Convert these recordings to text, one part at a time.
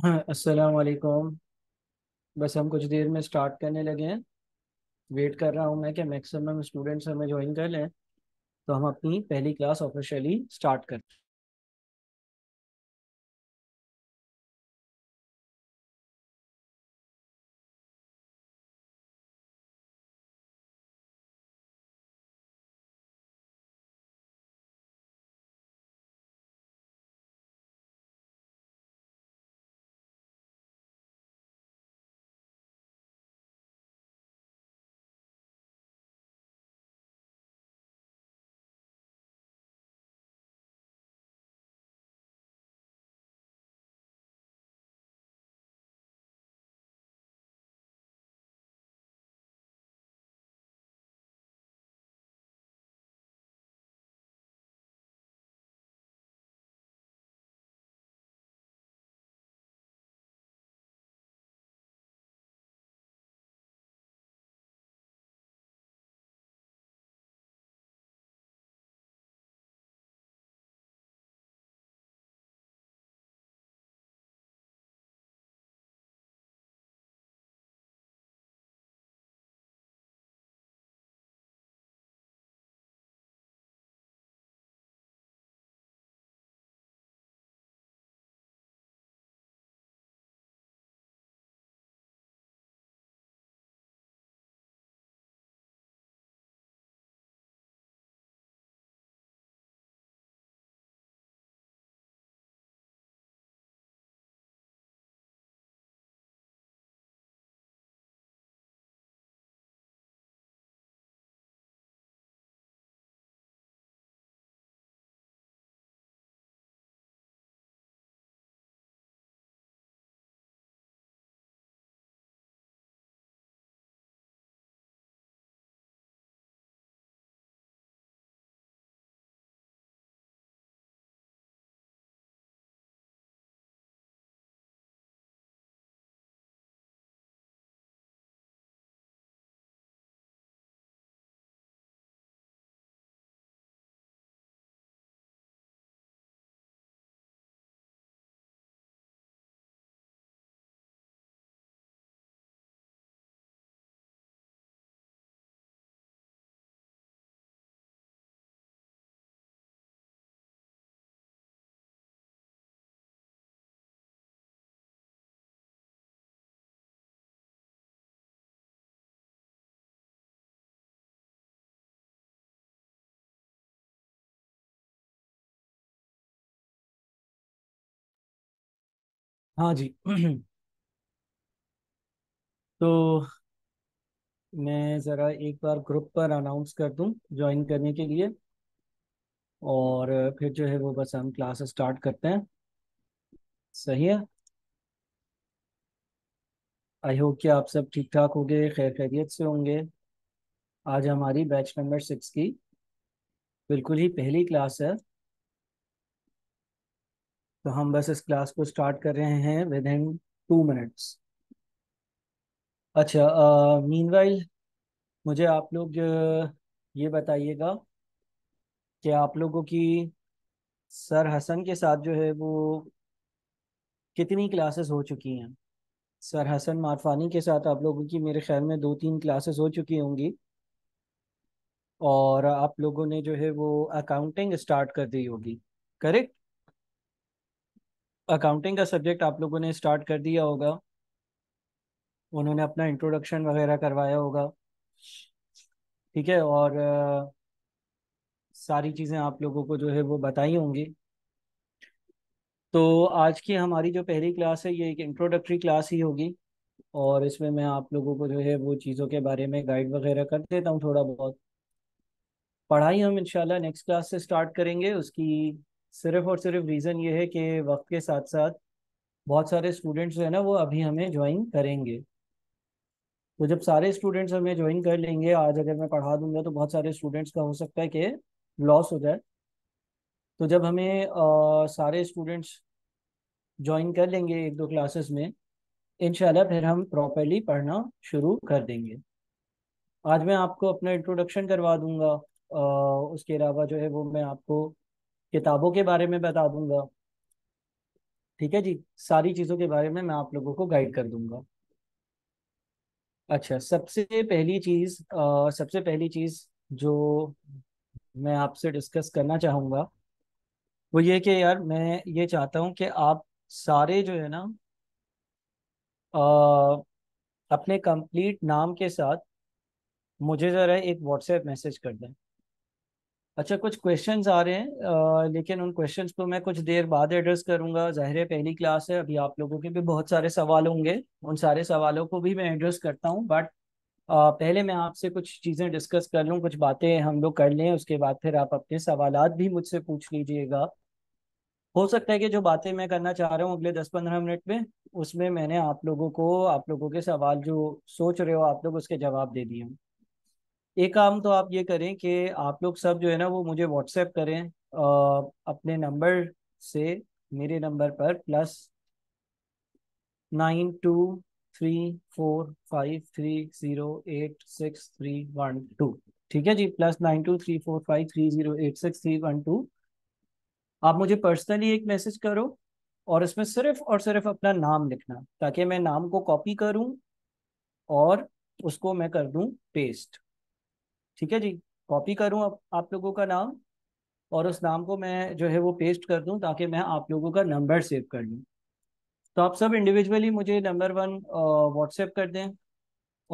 अस्सलाम वालेकुम बस हम कुछ देर में स्टार्ट करने लगे हैं वेट कर रहा हूँ मैं कि मैक्सिमम स्टूडेंट्स हमें ज्वाइन कर लें तो हम अपनी पहली क्लास ऑफिशियली स्टार्ट करें हाँ जी तो मैं ज़रा एक बार ग्रुप पर अनाउंस कर दूं ज्वाइन करने के लिए और फिर जो है वो बस हम क्लास स्टार्ट करते हैं सही है आई होप कि आप सब ठीक ठाक होंगे खैर खैरियत से होंगे आज हमारी बैच नंबर सिक्स की बिल्कुल ही पहली क्लास है तो हम बस इस क्लास को स्टार्ट कर रहे हैं विद इन टू मिनट्स अच्छा मीन uh, मुझे आप लोग ये बताइएगा कि आप लोगों की सर हसन के साथ जो है वो कितनी क्लासेस हो चुकी हैं सर हसन मारफानी के साथ आप लोगों की मेरे ख्याल में दो तीन क्लासेस हो चुकी होंगी और आप लोगों ने जो है वो अकाउंटिंग स्टार्ट कर दी होगी करेक्ट अकाउंटिंग का सब्जेक्ट आप लोगों ने स्टार्ट कर दिया होगा उन्होंने अपना इंट्रोडक्शन वगैरह करवाया होगा ठीक है और आ, सारी चीज़ें आप लोगों को जो है वो बताई होंगी तो आज की हमारी जो पहली क्लास है ये एक इंट्रोडक्टरी क्लास ही होगी और इसमें मैं आप लोगों को जो है वो चीज़ों के बारे में गाइड वगैरह कर देता हूँ थोड़ा बहुत पढ़ाई हम इंशाल्लाह नेक्स्ट क्लास से स्टार्ट करेंगे उसकी सिर्फ और सिर्फ रीज़न ये है कि वक्त के साथ साथ बहुत सारे स्टूडेंट्स जो है ना वो अभी हमें ज्वाइन करेंगे तो जब सारे स्टूडेंट्स हमें ज्वाइन कर लेंगे आज अगर मैं पढ़ा दूंगा तो बहुत सारे स्टूडेंट्स का हो सकता है कि लॉस हो जाए तो जब हमें आ, सारे स्टूडेंट्स ज्वाइन कर लेंगे एक दो क्लासेस में इनशाला फिर हम प्रॉपरली पढ़ना शुरू कर देंगे आज मैं आपको अपना इंट्रोडक्शन करवा दूंगा आ, उसके अलावा जो है वो मैं आपको किताबों के बारे में बता दूंगा ठीक है जी सारी चीज़ों के बारे में मैं आप लोगों को गाइड कर दूंगा अच्छा सबसे पहली चीज़ सबसे पहली चीज़ जो मैं आपसे डिस्कस करना चाहूँगा वो ये कि यार मैं ये चाहता हूँ कि आप सारे जो है ना आ, अपने कंप्लीट नाम के साथ मुझे ज़रा एक व्हाट्सएप मैसेज कर दें अच्छा कुछ क्वेश्चंस आ रहे हैं आ, लेकिन उन क्वेश्चंस को मैं कुछ देर बाद एड्रेस करूंगा जाहिर है पहली क्लास है अभी आप लोगों के भी बहुत सारे सवाल होंगे उन सारे सवालों को भी मैं एड्रेस करता हूं बट पहले मैं आपसे कुछ चीज़ें डिस्कस कर लूँ कुछ बातें हम लोग कर लें उसके बाद फिर आप अपने सवाल भी मुझसे पूछ लीजिएगा हो सकता है कि जो बातें मैं करना चाह रहा हूँ अगले दस पंद्रह मिनट में उसमें मैंने आप लोगों को आप लोगों के सवाल जो सोच रहे हो आप लोग उसके जवाब दे दिए हूँ एक काम तो आप ये करें कि आप लोग सब जो है ना वो मुझे व्हाट्सएप करें आ, अपने नंबर से मेरे नंबर पर plus nine two three four five three zero eight six three one two ठीक है जी plus nine two three four five three zero eight six three one two आप मुझे पर्सनली एक मैसेज करो और इसमें सिर्फ और सिर्फ अपना नाम लिखना ताकि मैं नाम को कॉपी करूं और उसको मैं कर दूं पेस्ट ठीक है जी कॉपी करूँ आप, आप लोगों का नाम और उस नाम को मैं जो है वो पेस्ट कर दूँ ताकि मैं आप लोगों का नंबर सेव कर लूँ तो आप सब इंडिविजुअली मुझे नंबर वन व्हाट्सएप कर दें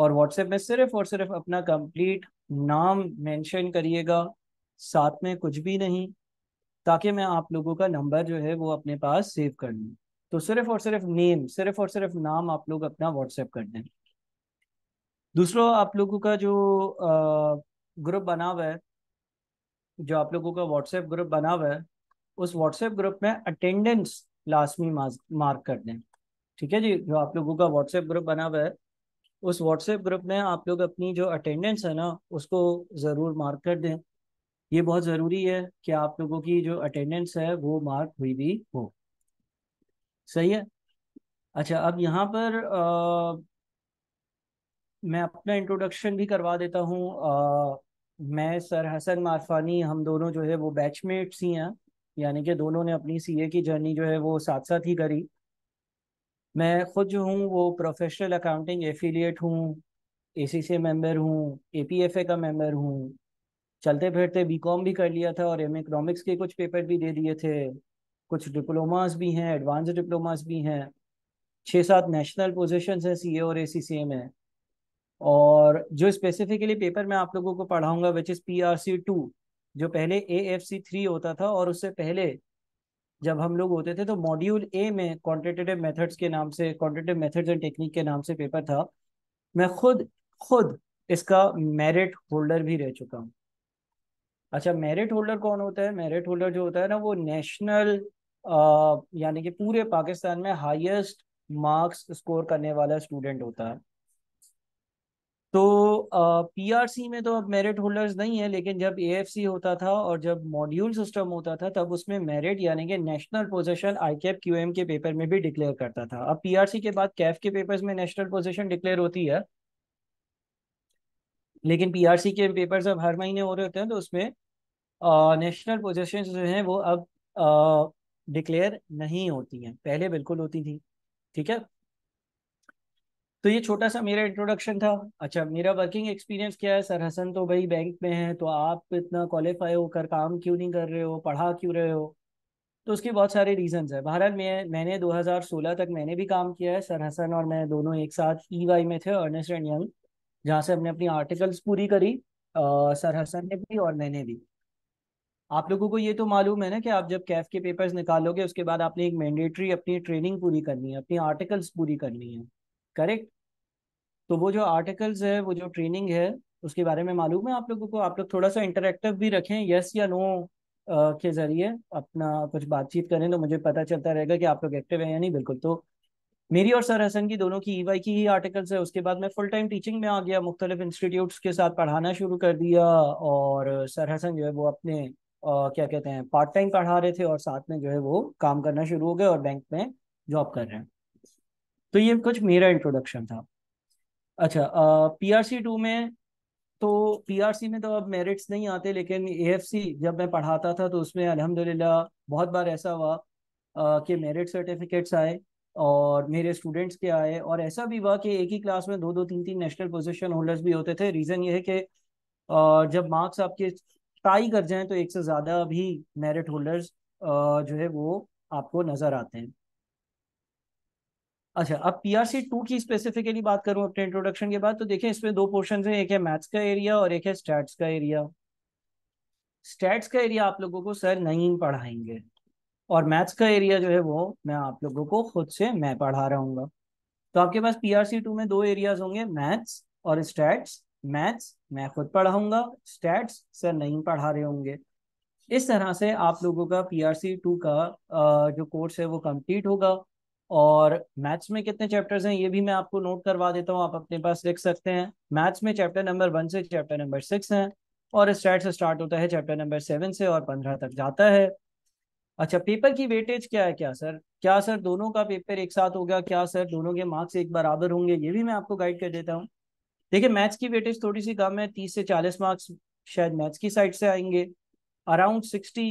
और व्हाट्सएप में सिर्फ और सिर्फ अपना कंप्लीट नाम मेंशन करिएगा साथ में कुछ भी नहीं ताकि मैं आप लोगों का नंबर जो है वो अपने पास सेव कर लूँ तो सिर्फ और सिर्फ नेम सिर्फ और सिर्फ नाम आप लोग अपना व्हाट्सएप कर दें दूसरा आप लोगों का जो ग्रुप बना हुआ है जो आप लोगों का व्हाट्सएप ग्रुप बना हुआ है उस व्हाट्सएप ग्रुप में अटेंडेंस लाजमी मार्क कर दें ठीक है जी जो आप लोगों का व्हाट्सएप ग्रुप बना हुआ है उस व्हाट्सएप ग्रुप में आप लोग अपनी जो अटेंडेंस है ना उसको ज़रूर मार्क कर दें ये बहुत ज़रूरी है कि आप लोगों की जो अटेंडेंस है वो मार्क हुई भी हो सही है अच्छा अब यहाँ पर आ, मैं अपना इंट्रोडक्शन भी करवा देता हूँ मैं सर हसन मारफानी हम दोनों जो है वो बैचमेट्स ही हैं यानी कि दोनों ने अपनी सीए की जर्नी जो है वो साथ साथ ही करी मैं खुद जो हूँ वो प्रोफेशनल अकाउंटिंग एफिलिएट हूँ ए सी सी मेम्बर हूँ ए पी एफ ए का मेम्बर हूँ चलते फिरते बी कॉम भी कर लिया था और एम इकनॉमिक्स के कुछ पेपर भी दे दिए थे कुछ डिप्लोमास भी हैं एडवांस डिप्लोमास भी हैं छः सात नेशनल पोजिशन हैं सी ए और ए सी सी ए में और जो स्पेसिफिकली पेपर मैं आप लोगों को पढ़ाऊंगा which is P R C two जो पहले ए एफ सी थ्री होता था और उससे पहले जब हम लोग होते थे तो मॉड्यूल ए में क्वान्टिटेटिव मेथड्स के नाम से क्वान्टिटेटिव मेथड्स एंड टेक्निक के नाम से पेपर था मैं खुद खुद इसका मेरिट होल्डर भी रह चुका हूँ अच्छा मेरिट होल्डर कौन होता है मेरिट होल्डर जो होता है ना वो नेशनल यानी कि पूरे पाकिस्तान में हाईएस्ट मार्क्स स्कोर करने वाला स्टूडेंट होता है तो पीआरसी में तो अब मेरिट होल्डर्स नहीं है लेकिन जब एएफसी होता था और जब मॉड्यूल सिस्टम होता था तब उसमें मेरिट यानी कि नेशनल पोजीशन आईकेएफ क्यू के पेपर में भी डिक्लेयर करता था अब पीआरसी के बाद कैफ के पेपर्स में नेशनल पोजीशन डिक्लेयर होती है लेकिन पीआरसी के पेपर्स अब हर महीने हो रहे होते हैं तो उसमें नेशनल पोजिशन जो हैं वो अब डिक्लेयर नहीं होती हैं पहले बिल्कुल होती थी ठीक है तो ये छोटा सा मेरा इंट्रोडक्शन था अच्छा मेरा वर्किंग एक्सपीरियंस क्या है सर हसन तो भाई बैंक में है तो आप इतना क्वालिफाई होकर काम क्यों नहीं कर रहे हो पढ़ा क्यों रहे हो तो उसके बहुत सारे रीजंस है भारत में मैंने 2016 तक मैंने भी काम किया है सर हसन और मैं दोनों एक साथ ई e में थे अर्नेस्ट एंड यंग जहाँ से हमने अपनी आर्टिकल्स पूरी करी आ, सर हसन ने भी और मैंने भी आप लोगों को ये तो मालूम है ना कि आप जब कैफ के पेपर्स निकालोगे उसके बाद आपने एक मैंडेटरी अपनी ट्रेनिंग पूरी करनी है अपनी आर्टिकल्स पूरी करनी है करेक्ट तो वो जो आर्टिकल्स है वो जो ट्रेनिंग है उसके बारे में मालूम है आप लोगों को आप लोग थोड़ा सा इंटरेक्टिव भी रखें यस या नो के जरिए अपना कुछ बातचीत करें तो मुझे पता चलता रहेगा कि आप लोग एक्टिव हैं या नहीं बिल्कुल तो मेरी और सर हसन की दोनों की ईवाई की ही आर्टिकल्स है उसके बाद मैं फुल टाइम टीचिंग में आ गया मुख्तलिफ इंस्टीट्यूट्स के साथ पढ़ाना शुरू कर दिया और सर हसन जो है वो अपने आ, क्या कहते हैं पार्ट टाइम पढ़ा रहे थे और साथ में जो है वो काम करना शुरू हो गए और बैंक में जॉब कर रहे हैं तो ये कुछ मेरा इंट्रोडक्शन था अच्छा पी आर सी टू में तो पी आर सी में तो अब मेरिट्स नहीं आते लेकिन ए एफ सी जब मैं पढ़ाता था तो उसमें अलहमदिल्ला बहुत बार ऐसा हुआ कि मेरिट सर्टिफिकेट्स आए और मेरे स्टूडेंट्स के आए और ऐसा भी हुआ कि एक ही क्लास में दो दो तीन तीन नेशनल पोजिशन होल्डर्स भी होते थे रीज़न ये है कि जब मार्क्स आपके टाई कर जाएँ तो एक से ज़्यादा भी मेरिट होल्डर्स जो है वो आपको नज़र आते हैं अच्छा अब पीआरसी टू की स्पेसिफिकली बात करूं अपने इंट्रोडक्शन के बाद तो देखें इसमें दो पोर्शन है एक है मैथ्स का एरिया और एक है स्टैट्स का एरिया स्टैट्स का एरिया आप लोगों को सर नहीं पढ़ाएंगे और मैथ्स का एरिया जो है वो मैं आप लोगों को खुद से मैं पढ़ा रहा हूँ तो आपके पास पीआरसी टू में दो एरियाज होंगे मैथ्स और स्टैट्स मैथ्स मैं खुद पढ़ाऊंगा स्टैट्स सर नहीं पढ़ा रहे होंगे इस तरह से आप लोगों का पीआरसी टू का जो कोर्स है वो कंप्लीट होगा और मैथ्स में कितने चैप्टर्स हैं ये भी मैं आपको नोट करवा देता हूँ आप अपने पास लिख सकते हैं मैथ्स में चैप्टर नंबर वन से चैप्टर नंबर सिक्स हैं और स्टैट से स्टार्ट होता है चैप्टर नंबर सेवन से और पंद्रह तक जाता है अच्छा पेपर की वेटेज क्या है क्या सर क्या सर दोनों का पेपर एक साथ होगा क्या सर दोनों के मार्क्स एक बराबर होंगे ये भी मैं आपको गाइड कर देता हूँ देखिए मैथ्स की वेटेज थोड़ी सी कम है तीस से चालीस मार्क्स शायद मैथ्स की साइड से आएंगे अराउंड सिक्सटी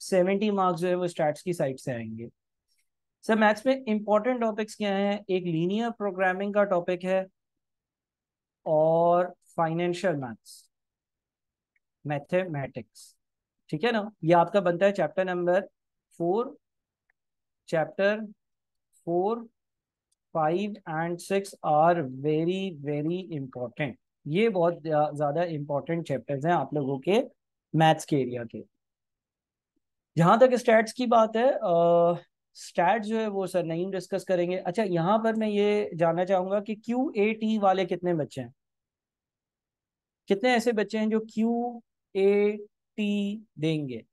सेवेंटी मार्क्स जो है वो स्टैट्स की साइड से आएंगे सर मैथ्स में इंपॉर्टेंट टॉपिक्स क्या हैं एक लीनियर प्रोग्रामिंग का टॉपिक है और फाइनेंशियल मैथ्स मैथमेटिक्स ठीक है ना ये आपका बनता है chapter number four chapter four five and six are very very important ये बहुत ज्यादा इंपॉर्टेंट चैप्टर्स हैं आप लोगों के मैथ्स के एरिया के जहां तक स्टैट्स की बात है आ, स्टैट जो है वो सर नहीं डिस्कस करेंगे अच्छा यहाँ पर मैं ये जानना चाहूंगा कि क्यू ए टी वाले कितने बच्चे हैं कितने ऐसे बच्चे हैं जो क्यू ए टी देंगे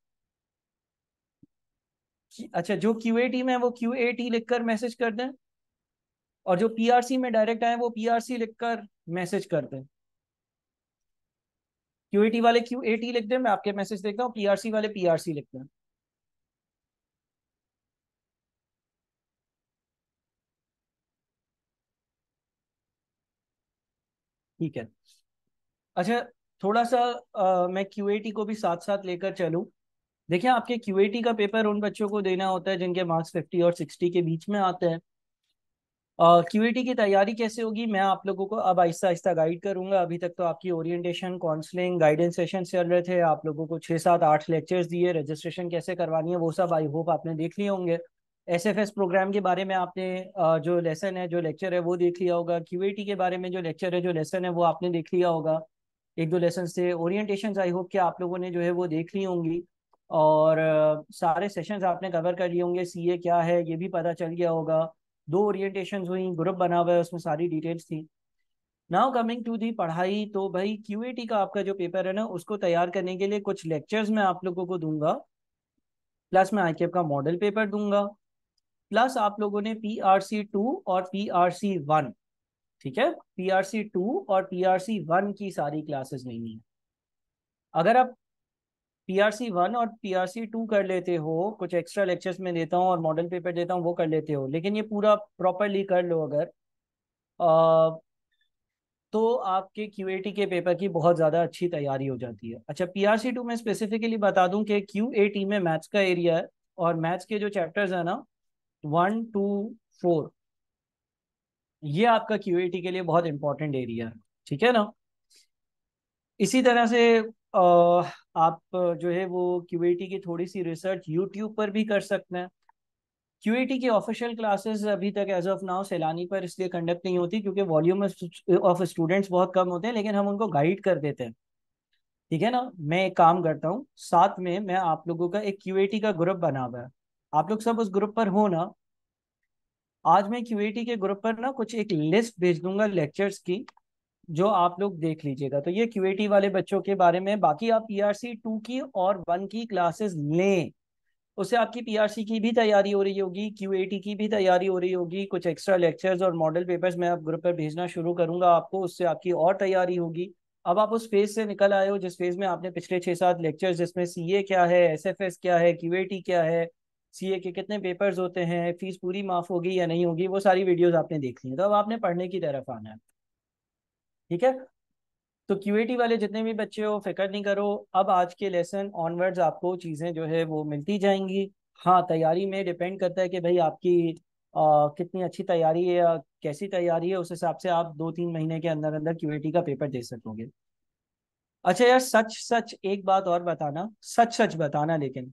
अच्छा जो क्यू ए टी में वो क्यू ए टी लिखकर मैसेज कर दें और जो पी आर सी में डायरेक्ट आए वो पी आर सी लिखकर मैसेज कर दें क्यू ए टी वाले क्यू ए टी लिख दें मैं आपके मैसेज देखता हूँ पी आर सी वाले पी आर सी लिख दें ठीक है अच्छा थोड़ा सा आ, मैं क्यू को भी साथ साथ लेकर चलूँ देखिए आपके क्यू का पेपर उन बच्चों को देना होता है जिनके मार्क्स फिफ्टी और सिक्सटी के बीच में आते हैं क्यू uh, की तैयारी कैसे होगी मैं आप लोगों को अब आहिस्ता आहिस्ता गाइड करूंगा अभी तक तो आपकी ओरिएंटेशन काउंसलिंग गाइडेंस सेशन चल रहे थे आप लोगों को छः सात आठ लेक्चर्स दिए रजिस्ट्रेशन कैसे करवानी है वो सब आई होप आपने देख लिए होंगे एस एफ एस प्रोग्राम के बारे में आपने जो लेसन है जो लेक्चर है वो देख लिया होगा क्यू के बारे में जो लेक्चर है जो लेसन है वो आपने देख लिया होगा एक दो लेसन से ओरिएंटेशंस आई होप कि आप लोगों ने जो है वो देख ली होंगी और सारे सेशंस आपने कवर कर लिए होंगे सीए क्या है ये भी पता चल गया होगा दो ओरिएंटेशन हुई ग्रुप बना हुआ है उसमें सारी डिटेल्स थी नाउ कमिंग टू दी पढ़ाई तो भाई क्यू का आपका जो पेपर है ना उसको तैयार करने के लिए कुछ लेक्चर्स मैं आप लोगों को दूंगा प्लस मैं आई का मॉडल पेपर दूंगा प्लस आप लोगों ने पी आर सी टू और पी आर सी वन ठीक है पी आर सी टू और पी आर सी वन की सारी क्लासेस लेनी है अगर आप पी आर सी वन और पी आर सी टू कर लेते हो कुछ एक्स्ट्रा लेक्चर्स में देता हूँ और मॉडल पेपर देता हूँ वो कर लेते हो लेकिन ये पूरा प्रॉपरली कर लो अगर आ, तो आपके क्यू ए टी के पेपर की बहुत ज़्यादा अच्छी तैयारी हो जाती है अच्छा पी आर सी टू में स्पेसिफिकली बता दूं कि क्यू ए टी में मैथ्स का एरिया है और मैथ्स के जो चैप्टर्स हैं ना वन टू फोर ये आपका क्यूएटी के लिए बहुत इंपॉर्टेंट एरिया है ठीक है ना इसी तरह से आप जो है वो क्यूएटी की थोड़ी सी रिसर्च यूट्यूब पर भी कर सकते हैं क्यूएटी की ऑफिशियल क्लासेस अभी तक एज ऑफ नाउ सैलानी पर इसलिए कंडक्ट नहीं होती क्योंकि वॉल्यूम ऑफ स्टूडेंट्स बहुत कम होते हैं लेकिन हम उनको गाइड कर देते हैं ठीक है ना मैं एक काम करता हूँ साथ में मैं आप लोगों का एक क्यूएटी का ग्रुप बना हुआ है आप लोग सब उस ग्रुप पर हो ना आज मैं क्यूएटी के ग्रुप पर ना कुछ एक लिस्ट भेज दूंगा लेक्चर्स की जो आप लोग देख लीजिएगा तो ये क्यूएटी वाले बच्चों के बारे में बाकी आप पीआरसी टू की और वन की क्लासेस लें उससे आपकी पीआरसी की भी तैयारी हो रही होगी क्यूएटी की भी तैयारी हो रही होगी कुछ एक्स्ट्रा लेक्चर्स और मॉडल पेपर्स मैं आप ग्रुप पर भेजना शुरू करूंगा आपको उससे आपकी और तैयारी होगी अब आप उस फेज से निकल आए हो जिस फेज में आपने पिछले छह सात लेक्चर्स जिसमें सीए क्या है एसएफएस क्या है क्यूएटी क्या है सीए के कितने पेपर्स होते हैं फीस पूरी माफ होगी या नहीं होगी वो सारी वीडियोस आपने देख ली तो अब आपने पढ़ने की तरफ आना है ठीक है तो क्यूएटी वाले जितने भी बच्चे हो फिक्र नहीं करो अब आज के लेसन ऑनवर्ड्स आपको चीज़ें जो है वो मिलती जाएंगी हाँ तैयारी में डिपेंड करता है कि भाई आपकी आ, कितनी अच्छी तैयारी है या कैसी तैयारी है उस हिसाब से आप दो तीन महीने के अंदर अंदर क्यू का पेपर दे सकोगे अच्छा यार सच सच एक बात और बताना सच सच बताना लेकिन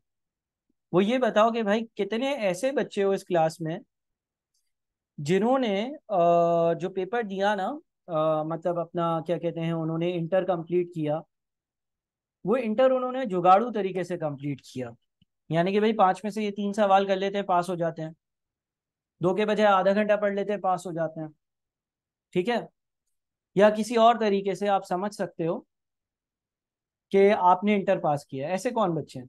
वो ये बताओ कि भाई कितने ऐसे बच्चे हो इस क्लास में जिन्होंने जो पेपर दिया ना मतलब अपना क्या कहते हैं उन्होंने इंटर कंप्लीट किया वो इंटर उन्होंने जुगाड़ू तरीके से कंप्लीट किया यानी कि भाई पाँच में से ये तीन सवाल कर लेते हैं पास हो जाते हैं दो के बजाय आधा घंटा पढ़ लेते हैं पास हो जाते हैं ठीक है या किसी और तरीके से आप समझ सकते हो कि आपने इंटर पास किया ऐसे कौन बच्चे हैं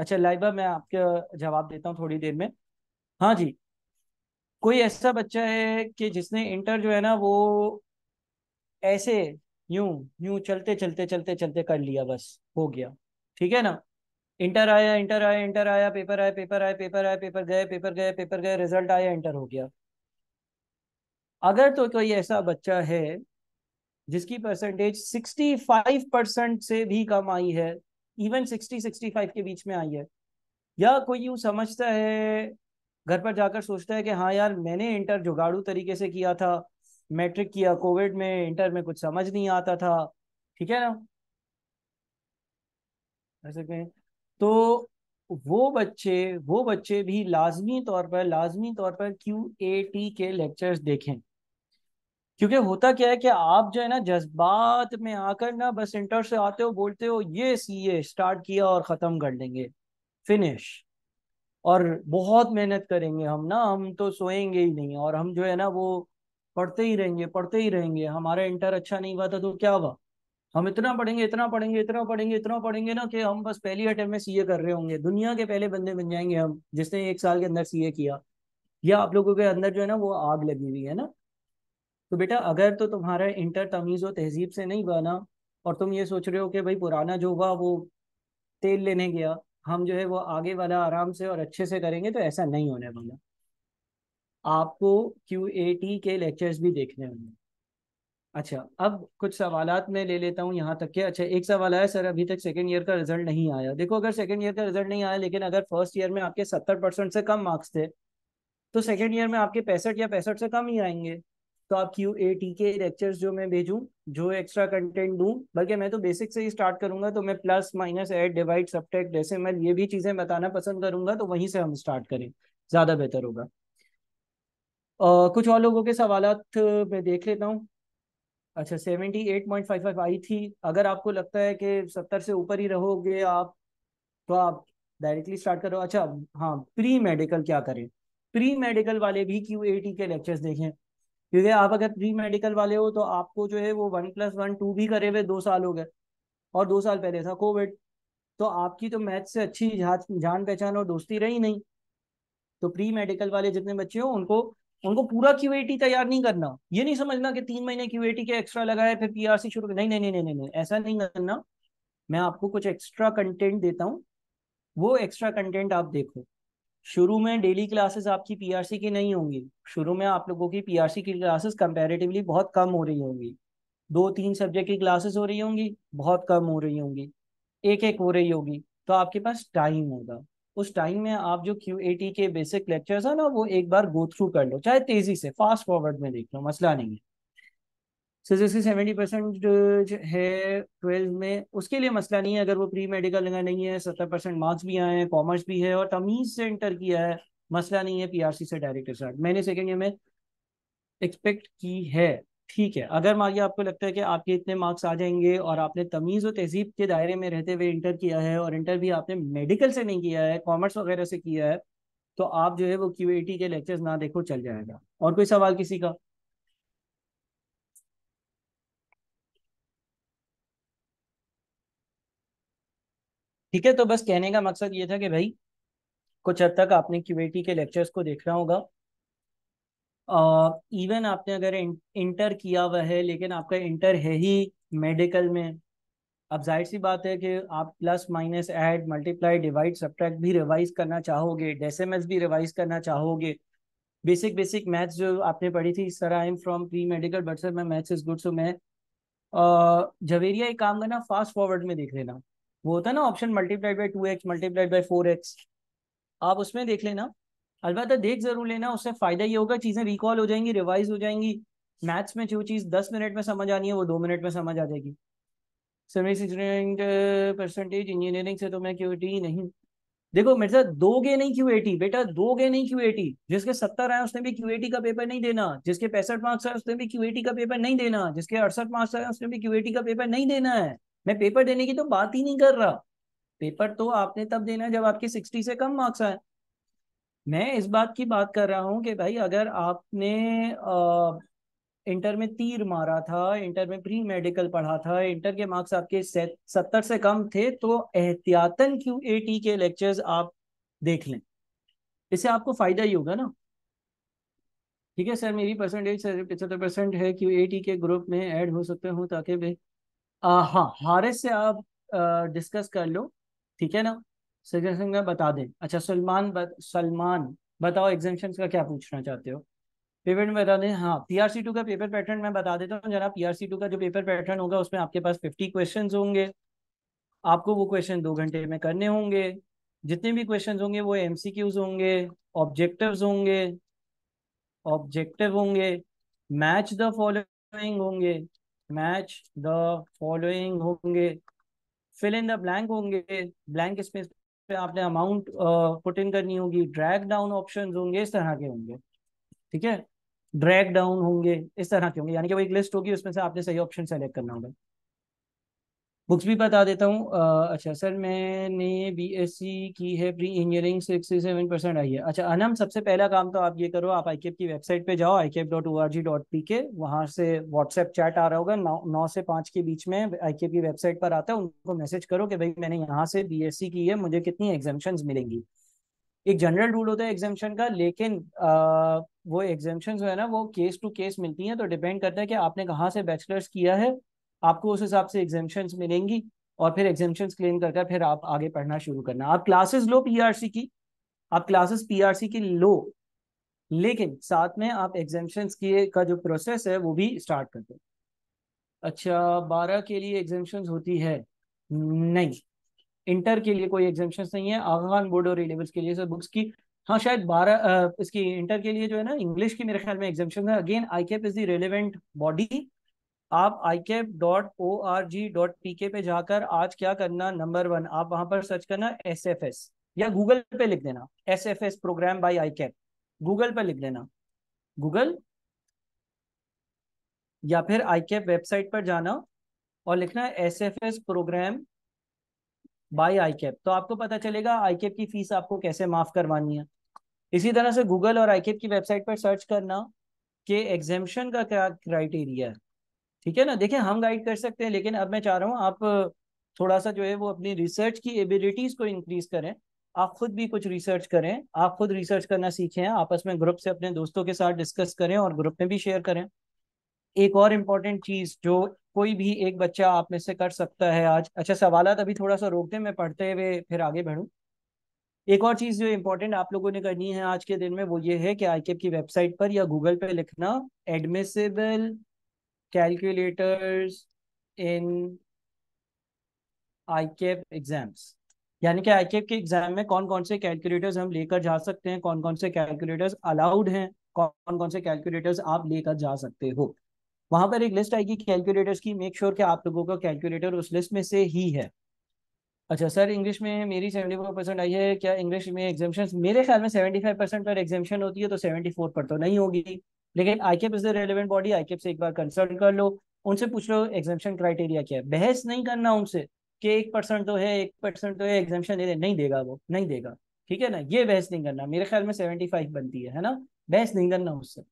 अच्छा लाइबा मैं आपके जवाब देता हूँ थोड़ी देर में हाँ जी कोई ऐसा बच्चा है कि जिसने इंटर जो है ना वो ऐसे यूं यूं चलते चलते चलते चलते कर लिया बस हो गया ठीक है ना इंटर आया इंटर आया इंटर आया पेपर आया पेपर आया पेपर आया पेपर गए पेपर गए पेपर गए रिजल्ट आया इंटर हो गया अगर तो कोई ऐसा बच्चा है जिसकी परसेंटेज सिक्सटी फाइव परसेंट से भी कम आई है इवन सिक्सटी सिक्सटी फाइव के बीच में आई है या कोई यूँ समझता है घर पर जाकर सोचता है कि हाँ यार मैंने इंटर जुगाड़ू तरीके से किया था मैट्रिक किया कोविड में इंटर में कुछ समझ नहीं आता था ठीक है ना सकते हैं तो वो बच्चे वो बच्चे भी लाजमी तौर पर लाजमी तौर पर क्यू ए टी के लेक्चर्स देखें क्योंकि होता क्या है कि आप जो है ना जज्बात में आकर ना बस इंटर से आते हो बोलते हो ये सी ये स्टार्ट किया और ख़त्म कर लेंगे फिनिश और बहुत मेहनत करेंगे हम ना हम तो सोएंगे ही नहीं और हम जो है ना वो पढ़ते ही रहेंगे पढ़ते ही रहेंगे हमारा इंटर अच्छा नहीं हुआ था तो क्या हुआ हम इतना पढ़ेंगे इतना पढ़ेंगे इतना पढ़ेंगे इतना पढ़ेंगे ना कि हम बस पहली अटेम्प्ट में सी कर रहे होंगे दुनिया के पहले बंदे बन जाएंगे हम जिसने एक साल के अंदर सी किया या आप लोगों के अंदर जो है ना वो आग लगी हुई है ना तो बेटा अगर तो तुम्हारा इंटर तमीज़ व तहजीब से नहीं बना और तुम ये सोच रहे हो कि भाई पुराना जो हुआ वो तेल लेने गया हम जो है वो आगे वाला आराम से और अच्छे से करेंगे तो ऐसा नहीं होने वाला आपको क्यू ए टी के लेक्चर्स भी देखने होंगे अच्छा अब कुछ सवाल मैं ले लेता हूँ यहाँ तक के अच्छा एक सवाल आया सर अभी तक सेकेंड ईयर का रिजल्ट नहीं आया देखो अगर सेकेंड ईयर का रिजल्ट नहीं आया लेकिन अगर फर्स्ट ईयर में आपके सत्तर परसेंट से कम मार्क्स थे तो सेकेंड ईयर में आपके पैंसठ या पैंसठ से कम ही आएंगे तो आप क्यू ए टी के लेक्चर्स जो मैं भेजूँ जो एक्स्ट्रा कंटेंट दूँ बल्कि मैं तो बेसिक से ही स्टार्ट करूंगा तो मैं plus minus add divide subtract जैसे मैं ये भी चीज़ें बताना पसंद करूंगा तो वहीं से हम स्टार्ट करें ज़्यादा बेहतर होगा Uh, कुछ और लोगों के सवाल मैं देख लेता हूँ अच्छा seventy eight point five five आई थी अगर आपको लगता है कि सत्तर से ऊपर ही रहोगे आप तो आप डायरेक्टली स्टार्ट करो अच्छा हाँ प्री मेडिकल क्या करें प्री मेडिकल वाले भी क्यू ए टी के लेक्चर्स देखें क्योंकि आप अगर प्री मेडिकल वाले हो तो आपको जो है वो वन प्लस वन टू भी करे हुए दो साल हो गए और दो साल पहले था कोविड तो आपकी तो मैथ से अच्छी जान पहचान और दोस्ती रही नहीं तो प्री मेडिकल वाले जितने बच्चे हो उनको उनको पूरा क्यूएटी तैयार नहीं करना ये नहीं समझना कि तीन महीने क्यूएटी के एक्स्ट्रा लगाए फिर पीआरसी शुरू नहीं नहीं नहीं नहीं नहीं ऐसा नहीं करना मैं आपको कुछ एक्स्ट्रा कंटेंट देता हूँ वो एक्स्ट्रा कंटेंट आप देखो शुरू में डेली क्लासेस आपकी पीआरसी की नहीं होंगी शुरू में आप लोगों की पीआरसी की क्लासेस कंपैरेटिवली बहुत कम हो रही होंगी दो तीन सब्जेक्ट की क्लासेस हो रही होंगी बहुत कम हो रही होंगी एक एक हो रही होगी तो आपके पास टाइम होगा उस टाइम में आप जो क्यू के बेसिक लेक्चर्स है ना वो एक बार गो थ्रू कर लो चाहे तेजी से फास्ट फॉरवर्ड में देख लो मसला नहीं है सर जैसे सेवेंटी परसेंट है ट्वेल्व में उसके लिए मसला नहीं है अगर वो प्री मेडिकल नहीं है सत्तर परसेंट मार्क्स भी आए हैं कॉमर्स भी है और तमीज से इंटर किया है मसला नहीं है पीआरसी से डायरेक्ट स्टार्ट मैंने सेकेंड ईयर में एक्सपेक्ट की है ठीक है अगर लिया आपको लगता है कि आपके इतने मार्क्स आ जाएंगे और आपने तमीज़ और तहजीब के दायरे में रहते हुए इंटर किया है और इंटर भी आपने मेडिकल से नहीं किया है कॉमर्स वगैरह से किया है तो आप जो है वो क्यू के लेक्चर्स ना देखो चल जाएगा और कोई सवाल किसी का ठीक है तो बस कहने का मकसद ये था कि भाई कुछ हद तक आपने क्यूएटी के लेक्चर्स को देखना होगा इवन uh, आपने अगर इंटर किया हुआ है लेकिन आपका इंटर है ही मेडिकल में अब जाहिर सी बात है कि आप plus minus add multiply divide subtract भी रिवाइज करना चाहोगे डेसिमल्स भी रिवाइज करना चाहोगे बेसिक बेसिक मैथ्स जो आपने पढ़ी थी sir I am from pre medical but sir मैं मैथ्स इज गुड सो मैं जवेरिया एक काम करना फास्ट फॉरवर्ड में देख लेना वो होता है ना option multiplied by two x multiplied by four x आप उसमें देख लेना अलबत्त देख जरूर लेना उससे फायदा ये होगा चीजें रिकॉल हो जाएंगी रिवाइज हो जाएंगी मैथ्स में जो चीज दस मिनट में समझ आनी है वो दो मिनट में समझ आ जाएगी सर्विस परसेंटेज इंजीनियरिंग से तो मैं क्यू नहीं देखो मिर्जा दोगे नहीं क्यू एटी बेटा दोगे नहीं क्यू एटी जिसके सत्तर आए उसने भी क्यू एटी का पेपर नहीं देना जिसके पैंसठ मार्क्स आए उसने भी क्यू एटी का पेपर नहीं देना जिसके अड़सठ मार्क्स आए उसने भी क्यू एटी का पेपर नहीं देना है मैं पेपर देने की तो बात ही नहीं कर रहा पेपर तो आपने तब देना जब आपके सिक्सटी से कम मार्क्स आए मैं इस बात की बात कर रहा हूँ कि भाई अगर आपने आ, इंटर में तीर मारा था इंटर में प्री मेडिकल पढ़ा था इंटर के मार्क्स आपके सत्तर से कम थे तो एहतियातन क्यू ए टी के लेक्चर्स आप देख लें इससे आपको फायदा ही होगा ना ठीक है सर मेरी परसेंटेज सर पिछहत्तर परसेंट है क्यू ए टी के ग्रुप में ऐड हो सकते हूँ ताकि भाई हाँ हारिस से आप डिस्कस कर लो ठीक है ना सिंह का बता दें अच्छा सलमान बत, सलमान बताओ एग्जामेशन का क्या पूछना चाहते हो पेपर में बता दें हाँ पी आर सी टू का पेपर पैटर्न मैं बता देता हूँ जना पी आर सी टू का जो पेपर पैटर्न होगा उसमें आपके पास फिफ्टी क्वेश्चन होंगे आपको वो क्वेश्चन दो घंटे में करने होंगे जितने भी क्वेश्चन होंगे वो एम सी क्यूज होंगे ऑब्जेक्टिव होंगे ऑब्जेक्टिव होंगे मैच द फॉलोइंग होंगे मैच द फॉलोइंग होंगे फिल इन द ब्लैंक होंगे ब्लैंक स्पेस पे आपने अमाउंट पुट इन करनी होगी ड्रैग डाउन ऑप्शन होंगे इस तरह के होंगे ठीक है ड्रैग डाउन होंगे इस तरह के होंगे यानी कि वो एक लिस्ट होगी उसमें से आपने सही ऑप्शन सेलेक्ट करना होगा बुक्स भी बता देता हूँ अच्छा सर मैंने बीएससी की है pre engineering sixty seven percent आई है अच्छा अनम सबसे पहला काम तो आप ये करो आप आईकेप e की वेबसाइट पे जाओ I dot O R G dot P K वहाँ से व्हाट्सएप चैट आ रहा होगा नौ नौ से पाँच के बीच में आईकेप e की वेबसाइट पर आता है उनको मैसेज करो कि भाई मैंने यहाँ से सी की है मुझे कितनी एग्जामेशन मिलेंगी एक जनरल रूल होता है एग्जामेशन का लेकिन आ, वो एग्जामेशन जो है ना वो केस टू केस मिलती हैं तो डिपेंड करता है कि आपने कहाँ से बैचलर्स किया है आपको उस हिसाब से एग्जामेशन मिलेंगी और फिर एग्जामेशन क्लेम कर, फिर आप आगे पढ़ना शुरू करना आप क्लासेस लो पीआरसी की आप क्लासेस पीआरसी की लो लेकिन साथ में आप एग्जामेशन के का जो प्रोसेस है वो भी स्टार्ट कर दो अच्छा बारह के लिए एग्जामेशन होती है नहीं इंटर के लिए कोई एग्जामेशन नहीं है आगान बोर्ड और रिलेबल्स के लिए सर बुक्स की हाँ शायद बारह इसकी इंटर के लिए जो है ना इंग्लिश की मेरे ख्याल में एग्जामेशन है again I CAP is the relevant body आप I CAP dot O R G dot P K पे जाकर आज क्या करना नंबर वन आप वहां पर सर्च करना एस एफ एस या गूगल पे लिख देना S F S program by I CAP Google पर लिख देना गूगल या फिर आई कैप वेबसाइट पर जाना और लिखना S F S program by I CAP तो आपको पता चलेगा आई कैप की फीस आपको कैसे माफ करवानी है इसी तरह से गूगल और आई कैप की वेबसाइट पर सर्च करना कि एग्जेम्पन का क्या क्राइटेरिया है ठीक है ना देखिए हम गाइड कर सकते हैं लेकिन अब मैं चाह रहा हूँ आप थोड़ा सा जो है वो अपनी रिसर्च की एबिलिटीज को इंक्रीज करें आप खुद भी कुछ रिसर्च करें आप खुद रिसर्च करना सीखें आपस में ग्रुप से अपने दोस्तों के साथ डिस्कस करें और ग्रुप में भी शेयर करें एक और इम्पॉर्टेंट चीज जो कोई भी एक बच्चा आप में से कर सकता है आज अच्छा सवाल अभी थोड़ा सा रोकते हैं मैं पढ़ते हुए फिर आगे बढ़ूँ एक और चीज जो इम्पोर्टेंट आप लोगों ने करनी है आज के दिन में वो ये है कि आई की वेबसाइट पर या गूगल पे लिखना admissible calculators in I CAP exams यानी कि आई e के एग्जाम में कौन कौन से कैलकुलेटर्स हम लेकर जा सकते हैं कौन कौन से कैलकुलेटर्स अलाउड हैं कौन कौन से कैलकुलेटर्स आप लेकर जा सकते हो वहां पर एक लिस्ट आएगी कैलकुलेटर्स की मेक श्योर sure कि आप लोगों का कैलकुलेटर उस लिस्ट में से ही है अच्छा सर इंग्लिश में मेरी सेवेंटी फोर परसेंट आई है क्या इंग्लिश में एग्जामेशन मेरे ख्याल में सेवेंटी फाइव परसेंट पर एग्जामेशन होती है तो सेवेंटी फोर पर तो नहीं होगी लेकिन I CAP is the relevant body I CAP से एक बार कंसल्ट कर लो उनसे पूछ लो एग्जामेशन क्राइटेरिया क्या है बहस नहीं करना उनसे कि एक परसेंट तो है एक परसेंट तो है एग्जामेशन दे दे नहीं देगा वो नहीं देगा ठीक है ना ये बहस नहीं करना मेरे ख्याल में सेवेंटी फाइव बनती है है ना बहस नहीं करना उससे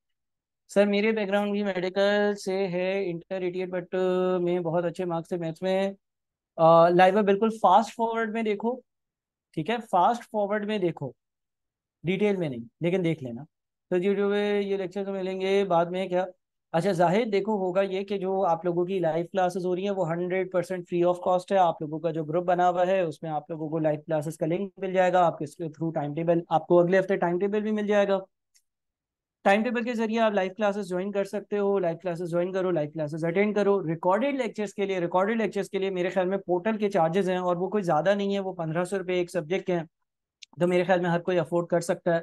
सर मेरे बैकग्राउंड भी मेडिकल से है इंटर बट uh, मैं बहुत अच्छे मार्क्स थे मैथ्स में लाइव uh, बिल्कुल फास्ट फॉरवर्ड में देखो ठीक है फास्ट फॉरवर्ड में देखो डिटेल में नहीं लेकिन देख लेना जी तो यूट्यूब ये लेक्चर तो मिलेंगे बाद में क्या अच्छा जाहिर देखो होगा ये कि जो आप लोगों की लाइव क्लासेस हो रही हैं वो hundred percent free of cost है आप लोगों का जो ग्रुप बना हुआ है उसमें आप लोगों को लाइव क्लासेस का लिंक मिल जाएगा आपके इसके थ्रू टाइम टेबल आपको अगले हफ्ते टाइम टेबल भी मिल जाएगा टाइम टेबल के जरिए आप लाइव क्लासेस ज्वाइन कर सकते हो लाइव क्लासेस ज्वाइन करो लाइव क्लासेस अटेंड करो रिकॉर्डेड लेक्चर्स के लिए रिकॉर्डेड लेक्चर्स के लिए मेरे ख्याल में पोर्टल के चार्जेस हैं और वो कोई ज़्यादा नहीं है वो पंद्रह सौ रुपये एक सब्जेक्ट के हैं तो मेरे ख्याल में हर कोई अफोर्ड कर सकता है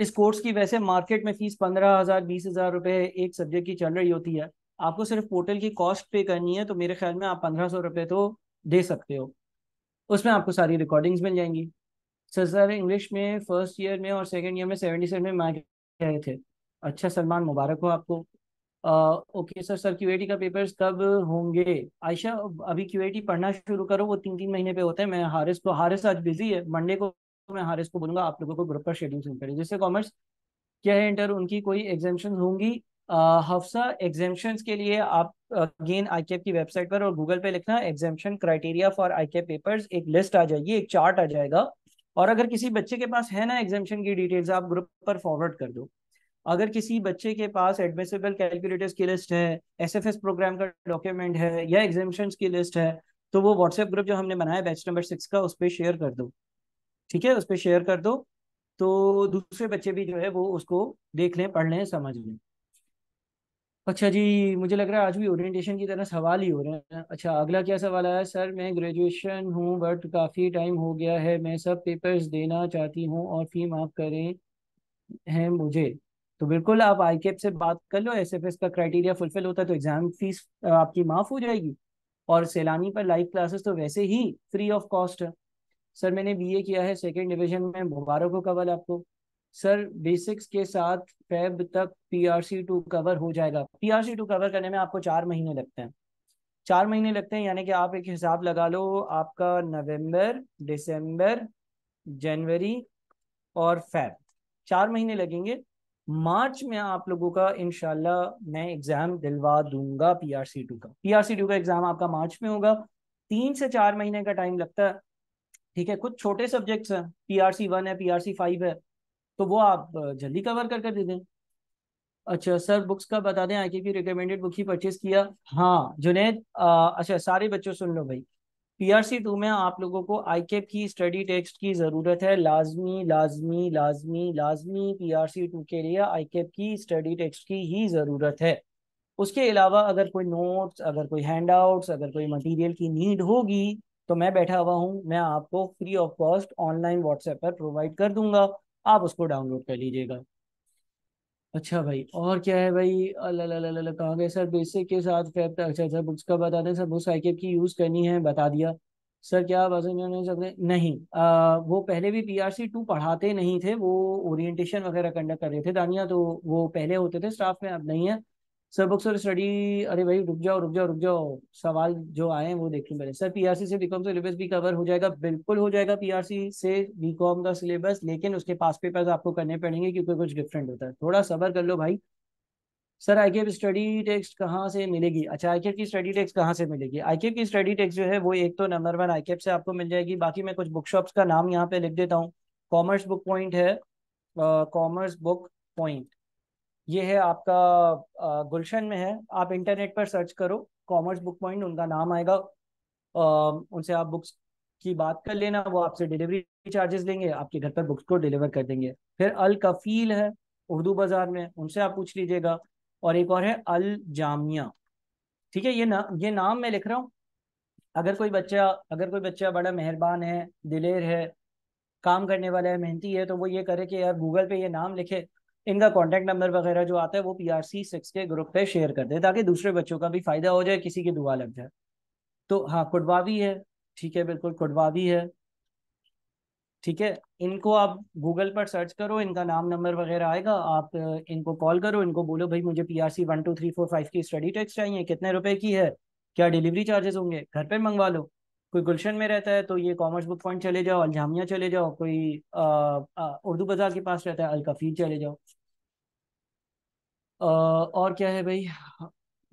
इस कोर्स की वैसे मार्केट में फीस पंद्रह हज़ार बीस हज़ार रुपये एक सब्जेक्ट की चल रही होती है आपको सिर्फ पोर्टल की कॉस्ट पे करनी है तो मेरे ख्याल में आप पंद्रह सौ रुपये तो दे सकते हो उसमें आपको सारी रिकॉर्डिंग्स मिल जाएंगी सर सर इंग्लिश में फर्स्ट ईयर में और सेकेंड ईयर में सेवेंटी सेवन में मार्क आए थे अच्छा सलमान मुबारक हो आपको आ, ओके सर सर क्यू का पेपर्स कब होंगे आयशा अभी क्यू पढ़ना शुरू करो वो तीन तीन महीने पे होते हैं मैं हारिस को हारिस आज बिजी है मंडे को तो मैं हारिस को बोलूंगा आप लोगों को ग्रुप का शेड्यूल सेंड करें जिससे कॉमर्स क्या है इंटर उनकी कोई एग्जामेशन होंगी हफ्सा एग्जामेशन के लिए आप अगेन आई की वेबसाइट पर और गूगल पे लिखना exemption criteria for I papers एक लिस्ट आ जाएगी एक चार्ट आ जाएगा और अगर किसी बच्चे के पास है ना एग्जामेशन की डिटेल्स आप ग्रुप पर फॉरवर्ड कर दो अगर किसी बच्चे के पास एडमिसेबल कैलकुलेटर्स की लिस्ट है एस एस प्रोग्राम का डॉक्यूमेंट है या एग्जामेशन की लिस्ट है तो वो व्हाट्सएप ग्रुप जो हमने बनाया बैच नंबर सिक्स का उस पर शेयर कर दो ठीक है उस पर शेयर कर दो तो दूसरे बच्चे भी जो है वो उसको देख लें पढ़ लें समझ लें अच्छा जी मुझे लग रहा है आज भी ओरिएंटेशन की तरह सवाल ही हो रहे हैं अच्छा अगला क्या सवाल आया सर मैं ग्रेजुएशन हूँ बट काफ़ी टाइम हो गया है मैं सब पेपर्स देना चाहती हूँ और फी माफ़ करें हैं मुझे तो बिल्कुल आप आई कैप e से बात कर लो एस एफ एस का क्राइटेरिया फुलफिल होता है तो एग्ज़ाम फीस आपकी माफ़ हो जाएगी और सैलानी पर लाइव क्लासेस तो वैसे ही फ्री ऑफ कॉस्ट है सर मैंने बीए किया है सेकेंड डिवीजन में मुबारक हो कवल आपको सर बेसिक्स के साथ फेब तक पीआरसी टू कवर हो जाएगा पीआरसी टू कवर करने में आपको चार महीने लगते हैं चार महीने लगते हैं यानी कि आप एक हिसाब लगा लो आपका नवंबर दिसंबर जनवरी और फेब चार महीने लगेंगे मार्च में आप लोगों का इनशाला मैं एग्जाम दिलवा दूंगा पीआरसी टू का पीआरसी टू का एग्जाम आपका मार्च में होगा तीन से चार महीने का टाइम लगता है ठीक है कुछ छोटे सब्जेक्ट्स हैं पीआरसी वन है पीआरसी फाइव है तो वो आप जल्दी कवर कर कर दे दें अच्छा सर बुक्स का बता दें आई की रिकमेंडेड बुक ही परचेज किया हाँ जुनेद अच्छा सारे बच्चों सुन लो भाई पीआरसी टू में आप लोगों को आई की स्टडी टेक्स्ट की ज़रूरत है लाजमी लाजमी लाजमी लाजमी पीआरसी टू के लिए आई की स्टडी टेक्स्ट की ही ज़रूरत है उसके अलावा अगर कोई नोट्स अगर कोई हैंडआउट्स अगर कोई मटेरियल की नीड होगी तो मैं बैठा हुआ हूँ मैं आपको free of cost online WhatsApp पर प्रोवाइड कर दूंगा आप उसको डाउनलोड कर लीजिएगा अच्छा भाई और क्या है भाई अल्लाह कहाँ गए सर बेसिक के साथ फैब तक अच्छा सर अच्छा, बुक्स का बता दें सर बुक्स आई की यूज़ करनी है बता दिया सर क्या आप सबने नहीं आ, वो पहले भी पी आर सी टू पढ़ाते नहीं थे वो ओरिएंटेशन वगैरह कंडक्ट कर रहे थे दानिया तो वो पहले होते थे स्टाफ में अब नहीं है सर बुक्स और स्टडी अरे भाई रुक जाओ रुक जाओ रुक जाओ सवाल जो आए हैं वो देख लूँ पहले सर पीआरसी से बीकॉम का सिलेबस भी कवर हो जाएगा बिल्कुल हो जाएगा पीआरसी से बीकॉम का सिलेबस लेकिन उसके पास पेपर्स आपको करने पड़ेंगे क्योंकि कुछ डिफरेंट होता है थोड़ा सबर कर लो भाई सर आई की स्टडी टेक्स्ट कहाँ से मिलेगी अच्छा आई की स्टडी टेक्स्ट कहाँ से मिलेगी आई की स्टडी टेक्स्ट जो है वो एक तो नंबर वन आई से आपको मिल जाएगी बाकी मैं कुछ बुक शॉप्स का नाम यहाँ पे लिख देता हूँ कॉमर्स बुक पॉइंट है कॉमर्स बुक पॉइंट ये है आपका गुलशन में है आप इंटरनेट पर सर्च करो कॉमर्स बुक पॉइंट उनका नाम आएगा उनसे आप बुक्स की बात कर लेना वो आपसे डिलीवरी चार्जेस लेंगे आपके घर पर बुक्स को डिलीवर कर देंगे फिर अल कफील है उर्दू बाजार में उनसे आप पूछ लीजिएगा और एक और है अल जामिया ठीक है ये ना ये नाम मैं लिख रहा हूँ अगर कोई बच्चा अगर कोई बच्चा बड़ा मेहरबान है दिलेर है काम करने वाला है मेहनती है तो वो ये करे कि यार गूगल पे ये नाम लिखे इनका कॉन्टैक्ट नंबर वगैरह जो आता है वो पी आर सी सिक्स के ग्रुप पे शेयर कर दे ताकि दूसरे बच्चों का भी फायदा हो जाए किसी की दुआ लग जाए तो हाँ भी है ठीक है बिल्कुल भी है ठीक है इनको आप गूगल पर सर्च करो इनका नाम नंबर वगैरह आएगा आप इनको कॉल करो इनको बोलो भाई मुझे P R C one two three four five की स्टडी टेक्स चाहिए कितने रुपए की है क्या डिलीवरी चार्जेस होंगे घर पर मंगवा लो कोई गुलशन में रहता है तो ये कॉमर्स बुक पॉइंट चले जाओ अलझामिया चले जाओ कोई उर्दू बाजार के पास रहता है अलकफीर चले जाओ और क्या है भाई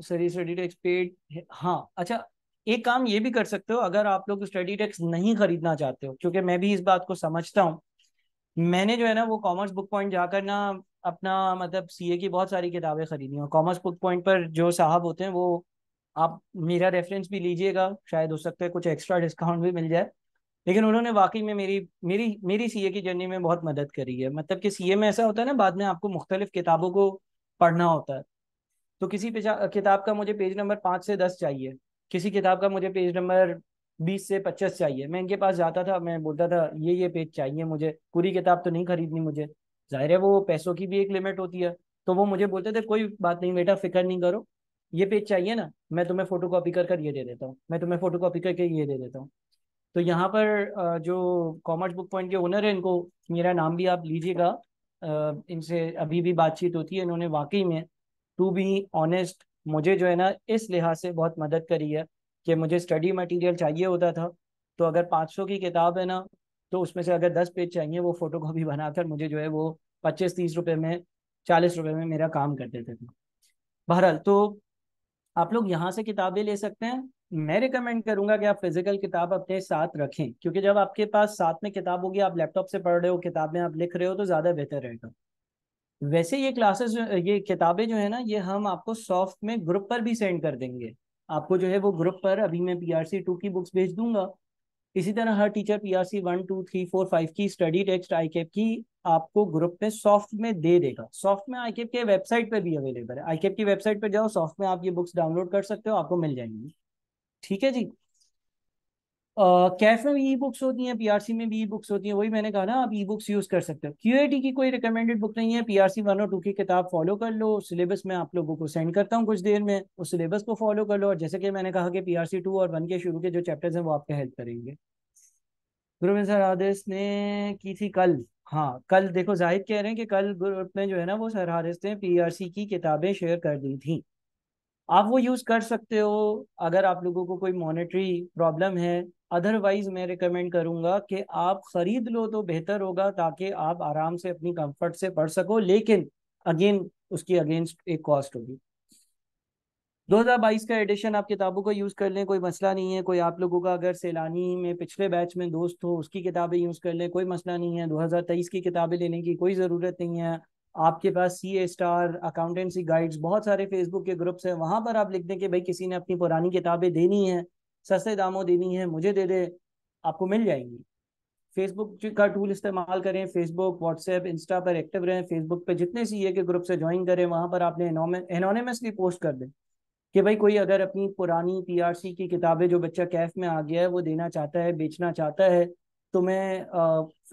सॉरी स्टडी टैक्स पेड हाँ अच्छा एक काम ये भी कर सकते हो अगर आप लोग स्टडी टैक्स नहीं खरीदना चाहते हो क्योंकि मैं भी इस बात को समझता हूँ मैंने जो है ना वो कॉमर्स बुक पॉइंट जाकर ना अपना मतलब सीए की बहुत सारी किताबें खरीदी हैं कॉमर्स बुक पॉइंट पर जो साहब होते हैं वो आप मेरा रेफरेंस भी लीजिएगा शायद हो सकता है कुछ एक्स्ट्रा डिस्काउंट भी मिल जाए लेकिन उन्होंने वाकई में मेरी मेरी मेरी सीए की जर्नी में बहुत मदद करी है मतलब कि सीए में ऐसा होता है ना बाद में आपको मुख्तलिफ किताबों को पढ़ना होता है तो किसी किताब का मुझे पेज नंबर पाँच से दस चाहिए किसी किताब का मुझे पेज नंबर बीस से पच्चीस चाहिए मैं इनके पास जाता था मैं बोलता था ये ये पेज चाहिए मुझे पूरी किताब तो नहीं खरीदनी मुझे जाहिर है वो पैसों की भी एक लिमिट होती है तो वो मुझे बोलते थे कोई बात नहीं बेटा फिक्र नहीं करो ये पेज चाहिए ना मैं तुम्हें फोटो कॉपी कर कर ये दे देता हूँ मैं तुम्हें फोटो कॉपी करके ये दे देता हूँ तो यहाँ पर जो कॉमर्स बुक पॉइंट के ओनर है इनको मेरा नाम भी आप लीजिएगा इनसे अभी भी बातचीत होती है इन्होंने वाकई में टू बी ऑनेस्ट मुझे जो है ना इस लिहाज से बहुत मदद करी है कि मुझे स्टडी मटेरियल चाहिए होता था तो अगर 500 की किताब है ना तो उसमें से अगर 10 पेज चाहिए वो फोटो कॉपी बनाकर मुझे जो है वो पच्चीस तीस रुपये में चालीस रुपये में मेरा काम कर देते थे बहरहाल तो आप लोग यहाँ से किताबें ले सकते हैं मैं रिकमेंड करूंगा कि आप फिजिकल किताब अपने साथ रखें क्योंकि जब आपके पास साथ में किताब होगी आप लैपटॉप से पढ़ रहे हो किताब में आप लिख रहे हो तो ज्यादा बेहतर रहेगा वैसे ये क्लासेस ये किताबें जो है ना ये हम आपको सॉफ्ट में ग्रुप पर भी सेंड कर देंगे आपको जो है वो ग्रुप पर अभी मैं पी आर सी टू की बुक्स भेज दूंगा इसी तरह हर teacher P R C one two three four five की स्टडी टेक्स्ट आई कैप की आपको ग्रुप में सॉफ्ट में दे देगा सॉफ्ट में आई कैप e के वेबसाइट पर भी अवेलेबल है आई कैप e की वेबसाइट पर जाओ सॉफ्ट में आप ये बुक्स डाउनलोड कर सकते हो आपको मिल जाएंगी ठीक है जी कैफ में भी ई बुक्स होती हैं पीआरसी में भी ई बुक्स होती हैं वही मैंने कहा ना आप ई बुक्स यूज कर सकते हो क्यूएटी की कोई रिकमेंडेड बुक नहीं है पीआरसी वन और टू की किताब फॉलो कर लो सिलेबस में आप लोगों को सेंड करता हूँ कुछ देर में उस सिलेबस को फॉलो कर लो और जैसे कि मैंने कहा कि पी टू और वन के शुरू के जो चैप्टर्स हैं वो आपका हेल्प करेंगे गुरु सर आदेश ने की थी कल हाँ कल देखो जाहिद कह रहे हैं कि कल ग्रुप में जो है ना वो सर हारिस ने पी की किताबें शेयर कर दी थी आप वो यूज कर सकते हो अगर आप लोगों को कोई मॉनेटरी प्रॉब्लम है अदरवाइज मैं रिकमेंड करूंगा कि आप खरीद लो तो बेहतर होगा ताकि आप आराम से अपनी कंफर्ट से पढ़ सको लेकिन अगेन उसकी अगेंस्ट एक कॉस्ट होगी 2022 का एडिशन आप किताबों को यूज़ कर लें कोई मसला नहीं है कोई आप लोगों का अगर सैलानी में पिछले बैच में दोस्त हो उसकी किताबें यूज़ कर लें कोई मसला नहीं है 2023 की किताबें लेने की कोई ज़रूरत नहीं है आपके पास C A star accountancy guides बहुत सारे फेसबुक के ग्रुप्स हैं वहां पर आप लिख दें कि भाई किसी ने अपनी पुरानी किताबें देनी है सस्ते दामों देनी है मुझे दे दे आपको मिल जाएंगी फेसबुक का टूल इस्तेमाल करें फेसबुक व्हाट्सएप इंस्टा पर एक्टिव रहें फेसबुक पे जितने सी ए के ग्रुप से ज्वाइन करें वहां पर आपने एनोनिमसली पोस्ट कर दें कि भाई कोई अगर अपनी पुरानी पीआरसी की किताबें जो बच्चा कैफ में आ गया है वो देना चाहता है बेचना चाहता है तो मैं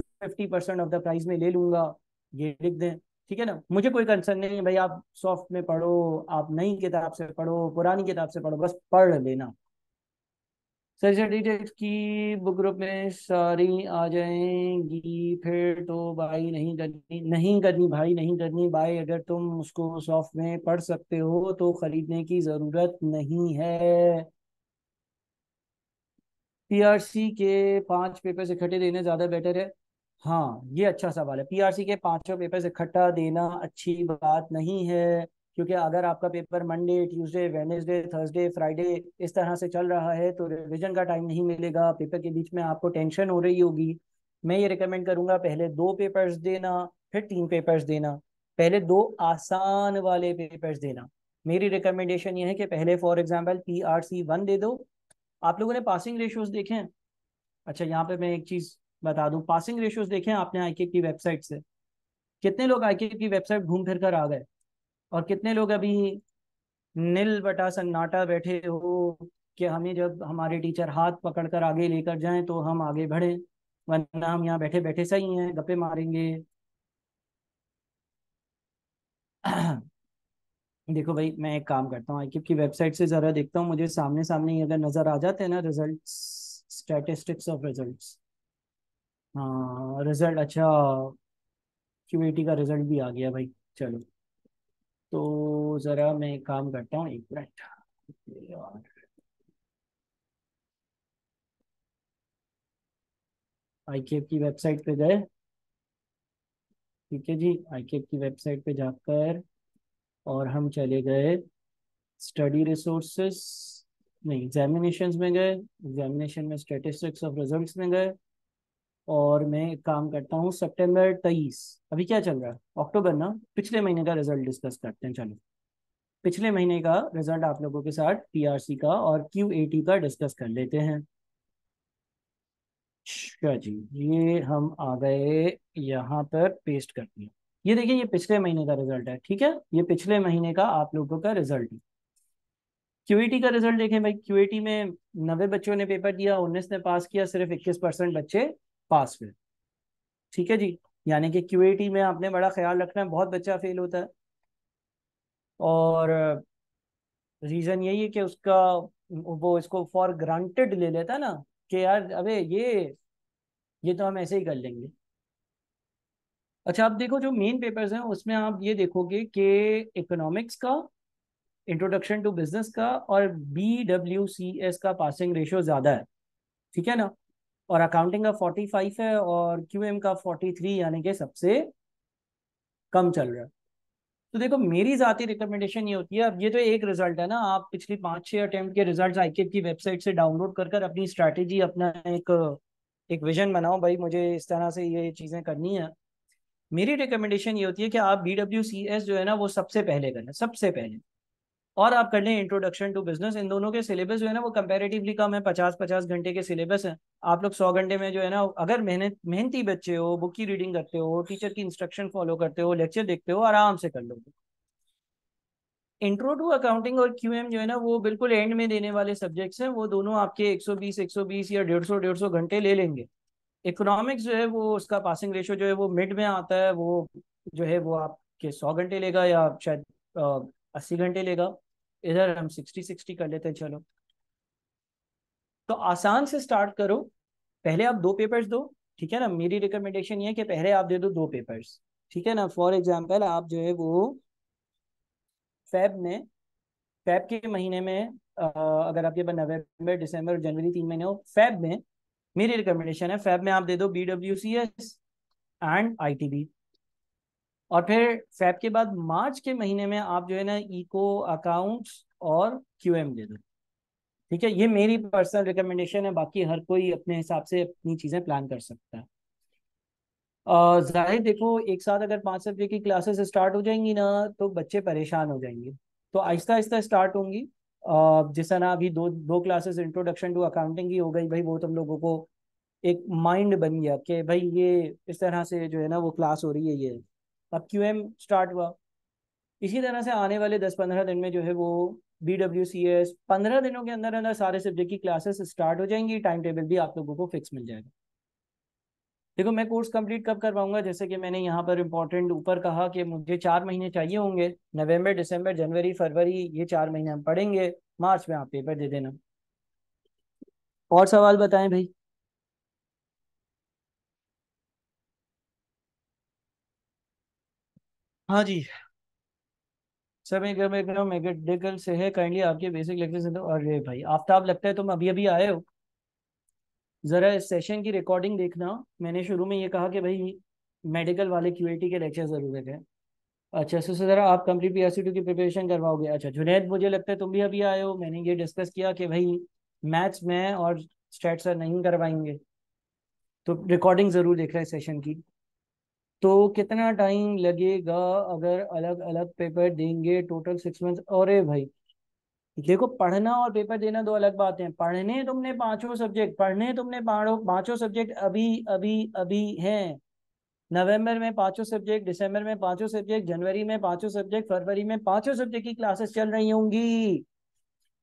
fifty percent of the price में ले लूंगा ये लिख दें ठीक है ना मुझे कोई कंसर्न नहीं है भाई आप सॉफ्ट में पढ़ो आप नई किताब से पढ़ो पुरानी किताब से पढ़ो बस पढ़ लेना सेंसिटिव की बुक ग्रुप में सारी आ जाएंगी फिर तो भाई नहीं करनी नहीं करनी भाई नहीं करनी भाई अगर तुम उसको सॉफ्ट में पढ़ सकते हो तो खरीदने की ज़रूरत नहीं है पीआरसी के पांच पेपर इकट्ठे देने ज़्यादा बेटर है हाँ ये अच्छा सवाल है पीआरसी के पांचों पेपर्स इकट्ठा देना अच्छी बात नहीं है क्योंकि अगर आपका paper Monday Tuesday Wednesday Thursday Friday इस तरह से चल रहा है तो रिविजन का टाइम नहीं मिलेगा पेपर के बीच में आपको टेंशन हो रही होगी मैं ये रिकमेंड करूंगा पहले दो पेपर्स देना फिर तीन पेपर्स देना पहले दो आसान वाले पेपर्स देना मेरी रिकमेंडेशन ये है कि पहले for example P R C one दे दो आप लोगों ने पासिंग रेशियोज देखे हैं अच्छा यहाँ पे मैं एक चीज बता दूं पासिंग रेशियोज देखें आपने आई की वेबसाइट से कितने लोग आई की वेबसाइट घूम फिर कर आ गए और कितने लोग अभी नील बटा सन्नाटा बैठे हो कि हमें जब हमारे टीचर हाथ पकड़ कर आगे लेकर जाएं तो हम आगे बढ़ें वरना हम यहाँ बैठे बैठे सही हैं गप्पे मारेंगे देखो भाई मैं एक काम करता हूँ आई की वेबसाइट से जरा देखता हूँ मुझे सामने सामने ही अगर नजर आ जाते हैं ना रिजल्ट स्टैटिस्टिक्स ऑफ रिजल्ट्स हाँ रिजल्ट अच्छा क्यूएटी का रिजल्ट भी आ गया भाई चलो तो ज़रा मैं काम करता हूँ एक मिनट आई आईकेएफ की वेबसाइट पे गए ठीक है जी आई आईकेएफ की वेबसाइट पे जाकर और हम चले गए स्टडी रिसोर्सेस नहीं एग्जामिनेशन में गए एग्जामिनेशन में स्टेटिस्टिक्स ऑफ रिजल्ट्स में गए और मैं एक काम करता हूँ सितंबर तेईस अभी क्या चल रहा है अक्टूबर ना पिछले महीने का रिजल्ट डिस्कस करते हैं चलो पिछले महीने का रिजल्ट आप लोगों के साथ पीआरसी का और क्यू का डिस्कस कर लेते हैं अच्छा जी ये हम आ गए यहाँ पर पेस्ट कर हैं ये देखिए ये पिछले महीने का रिजल्ट है ठीक है ये पिछले महीने का आप लोगों का रिजल्ट है क्यूएटी का रिजल्ट देखें भाई क्यूएटी में नब्बे बच्चों ने पेपर दिया उन्नीस ने पास किया सिर्फ इक्कीस परसेंट बच्चे पास में ठीक है जी यानी कि क्यूएटी में आपने बड़ा ख्याल रखना है बहुत बच्चा फेल होता है और रीज़न यही है कि उसका वो इसको फॉर ग्रांटेड ले लेता है ना कि यार अबे ये ये तो हम ऐसे ही कर लेंगे अच्छा आप देखो जो मेन पेपर्स हैं उसमें आप ये देखोगे कि इकोनॉमिक्स का इंट्रोडक्शन टू बिजनेस का और बी डब्ल्यू सी एस का पासिंग रेशियो ज़्यादा है ठीक है ना और अकाउंटिंग का 45 है और क्यूएम का 43 यानी कि सबसे कम चल रहा है तो देखो मेरी जाती रिकमेंडेशन ये होती है अब ये तो एक रिजल्ट है ना आप पिछली पांच छह अटेम्प्ट के रिजल्ट्स आईके की वेबसाइट से डाउनलोड कर कर अपनी स्ट्रैटेजी अपना एक एक विजन बनाओ भाई मुझे इस तरह से ये चीजें करनी है मेरी रिकमेंडेशन ये होती है कि आप बी डब्ल्यू सी एस जो है ना वो सबसे पहले करें सबसे पहले और आप कर लें इंट्रोडक्शन टू बिजनेस इन दोनों के सिलेबस जो है ना वो कंपेरेटिवली कम है पचास पचास घंटे के सिलेबस हैं आप लोग सौ घंटे में जो है ना अगर मेहनत मेहनती बच्चे हो बुक की रीडिंग करते हो टीचर की इंस्ट्रक्शन फॉलो करते हो लेक्चर देखते हो आराम से कर लोगे इंट्रो टू अकाउंटिंग और क्यू जो है ना वो बिल्कुल एंड में देने वाले सब्जेक्ट्स हैं वो दोनों आपके 120 120 या डेढ़ सौ घंटे ले लेंगे इकोनॉमिक्स जो है वो उसका पासिंग रेशो जो है वो मिड में आता है वो जो है वो आपके सौ घंटे लेगा या शायद अस्सी घंटे लेगा इधर हम सिक्सटी सिक्सटी कर लेते हैं चलो तो आसान से स्टार्ट करो पहले आप दो पेपर्स दो ठीक है ना मेरी रिकमेंडेशन ये है कि पहले आप दे दो दो पेपर्स ठीक है ना फॉर एग्जाम्पल आप जो है वो फैब में फैब के महीने में अगर आपके पास नवंबर दिसंबर जनवरी तीन महीने हो फैब में मेरी रिकमेंडेशन है फैब में आप दे दो B W C S and I T B और फिर फेब के बाद मार्च के महीने में आप जो है ना इको अकाउंट्स और क्यूएम दे दो ठीक है ये मेरी पर्सनल रिकमेंडेशन है बाकी हर कोई अपने हिसाब से अपनी चीज़ें प्लान कर सकता है जाहिर देखो एक साथ अगर पाँच सब्जेक्ट की क्लासेस स्टार्ट हो जाएंगी ना तो बच्चे परेशान हो जाएंगे तो आहिस्ता आहिस्ता स्टार्ट होंगी जिस ना अभी दो दो क्लासेस इंट्रोडक्शन टू अकाउंटिंग की हो गई भाई वो तुम लोगों को एक माइंड बन गया कि भाई ये इस तरह से जो है ना वो क्लास हो रही है ये अब क्यू स्टार्ट हुआ इसी तरह से आने वाले दस पंद्रह दिन में जो है वो बी डब्ल्यू सी एस पंद्रह दिनों के अंदर अंदर सारे सब्जेक्ट की क्लासेस स्टार्ट हो जाएंगी टाइम टेबल भी आप लोगों को फिक्स मिल जाएगा देखो मैं कोर्स कंप्लीट कब कर पाऊंगा जैसे कि मैंने यहाँ पर इम्पोर्टेंट ऊपर कहा कि मुझे चार महीने चाहिए होंगे नवंबर दिसंबर जनवरी फरवरी ये चार महीने हम पढ़ेंगे मार्च में आप पेपर दे देना और सवाल बताएं भाई हाँ जी सर मैं एकदम एकदम मेडिकल से है काइंडली आपके बेसिक लेक्चर से अरे भाई आफ्ताब लगता है तुम अभी अभी आए हो ज़रा इस सेशन की रिकॉर्डिंग देखना मैंने शुरू में ये कहा कि भाई मेडिकल वाले क्यू के लेक्चर ज़रूरत है अच्छा सो ज़रा आप कंप्लीट पी एस की प्रिपरेशन करवाओगे अच्छा जुनेद मुझे लगता है तुम भी अभी आए हो मैंने ये डिस्कस किया कि भाई मैथ्स में और स्टेट सर नहीं करवाएंगे तो रिकॉर्डिंग ज़रूर देख रहे हैं सेशन की तो कितना टाइम लगेगा अगर अलग अलग पेपर देंगे टोटल सिक्स मंथ अरे भाई देखो पढ़ना और पेपर देना दो अलग बातें हैं पढ़ने तुमने पांचों सब्जेक्ट पढ़ने तुमने पांचों सब्जेक्ट अभी अभी अभी हैं नवंबर में पांचों सब्जेक्ट दिसंबर में पांचों सब्जेक्ट जनवरी में पांचों सब्जेक्ट फरवरी में पांचों सब्जेक्ट की क्लासेस चल रही होंगी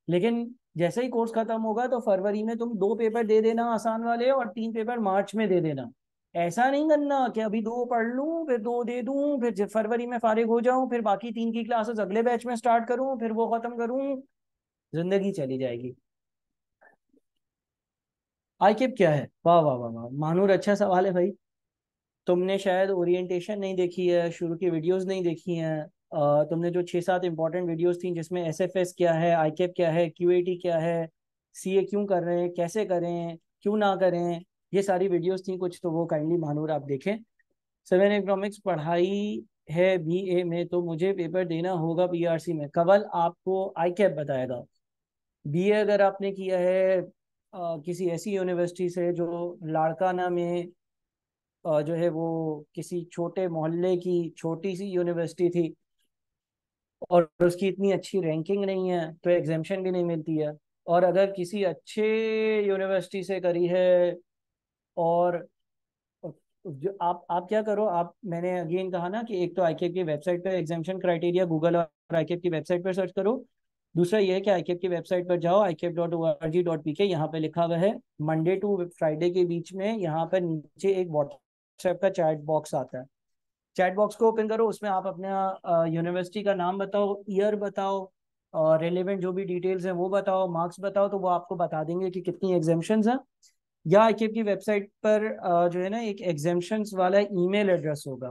लेकिन जैसे ही कोर्स खत्म होगा तो फरवरी में तुम दो पेपर दे देना आसान वाले और तीन पेपर मार्च में दे देना ऐसा नहीं करना कि अभी दो पढ़ लूँ फिर दो दे दूँ फिर फरवरी में फारिग हो जाऊँ फिर बाकी तीन की क्लासेस अगले बैच में स्टार्ट करूँ फिर वो ख़त्म करूँ जिंदगी चली जाएगी आई केप क्या है वाह वाह वाह वाह मानूर अच्छा सवाल है भाई तुमने शायद ओरिएंटेशन नहीं देखी है शुरू की वीडियोस नहीं देखी हैं तुमने जो छः सात इंपॉर्टेंट वीडियोस थी जिसमें एसएफएस क्या है आई e क्या है क्यूएटी क्या है सीए क्यों कर रहे हैं कैसे करें क्यों ना करें ये सारी वीडियोस थी कुछ तो वो काइंडली महानूर आप देखें सेवन इकोनॉमिक्स पढ़ाई है बी ए में तो मुझे पेपर देना होगा सी में कवल आपको आई कैप बताएगा बी ए अगर आपने किया है आ, किसी ऐसी यूनिवर्सिटी से जो लाड़काना में आ, जो है वो किसी छोटे मोहल्ले की छोटी सी यूनिवर्सिटी थी और उसकी इतनी अच्छी रैंकिंग नहीं है तो एग्जामेशन भी नहीं मिलती है और अगर किसी अच्छे यूनिवर्सिटी से करी है और जो आप आप क्या करो आप मैंने अगेन कहा ना कि एक तो आईकेएफ की वेबसाइट पर एग्जामेशन क्राइटेरिया गूगल और आईकेएफ की वेबसाइट पर सर्च करो दूसरा ये है कि आईकेएफ की वेबसाइट पर जाओ IKF dot O R G dot P K यहाँ पे लिखा हुआ है मंडे टू फ्राइडे के बीच में यहाँ पर नीचे एक व्हाट्सएप का चैट बॉक्स आता है चैट बॉक्स को ओपन करो उसमें आप अपना यूनिवर्सिटी का नाम बताओ ईयर बताओ और रेलिवेंट जो भी डिटेल्स हैं वो बताओ मार्क्स बताओ तो वो आपको बता देंगे कि कितनी एग्जामेशन हैं या आई की वेबसाइट पर जो है ना एक एग्जेम्पन वाला ईमेल एड्रेस होगा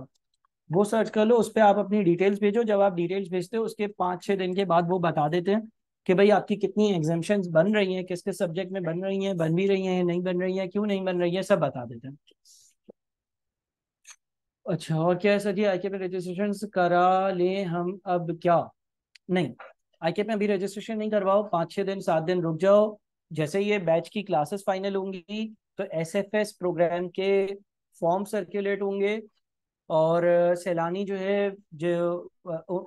वो सर्च कर लो उस पर आप अपनी डिटेल्स भेजो जब आप डिटेल्स भेजते हो उसके पाँच छः दिन के बाद वो बता देते हैं कि भाई आपकी कितनी एग्जामेशन बन रही हैं किस सब्जेक्ट में बन रही हैं बन भी रही हैं नहीं बन रही हैं क्यों नहीं बन रही है सब बता देते हैं अच्छा और क्या है सर जी आई में रजिस्ट्रेशन करा ले हम अब क्या नहीं आई में अभी रजिस्ट्रेशन नहीं करवाओ पाँच छः दिन सात दिन रुक जाओ जैसे ये बैच की क्लासेस फाइनल होंगी तो एसएफएस प्रोग्राम के फॉर्म सर्कुलेट होंगे और सैलानी जो है जो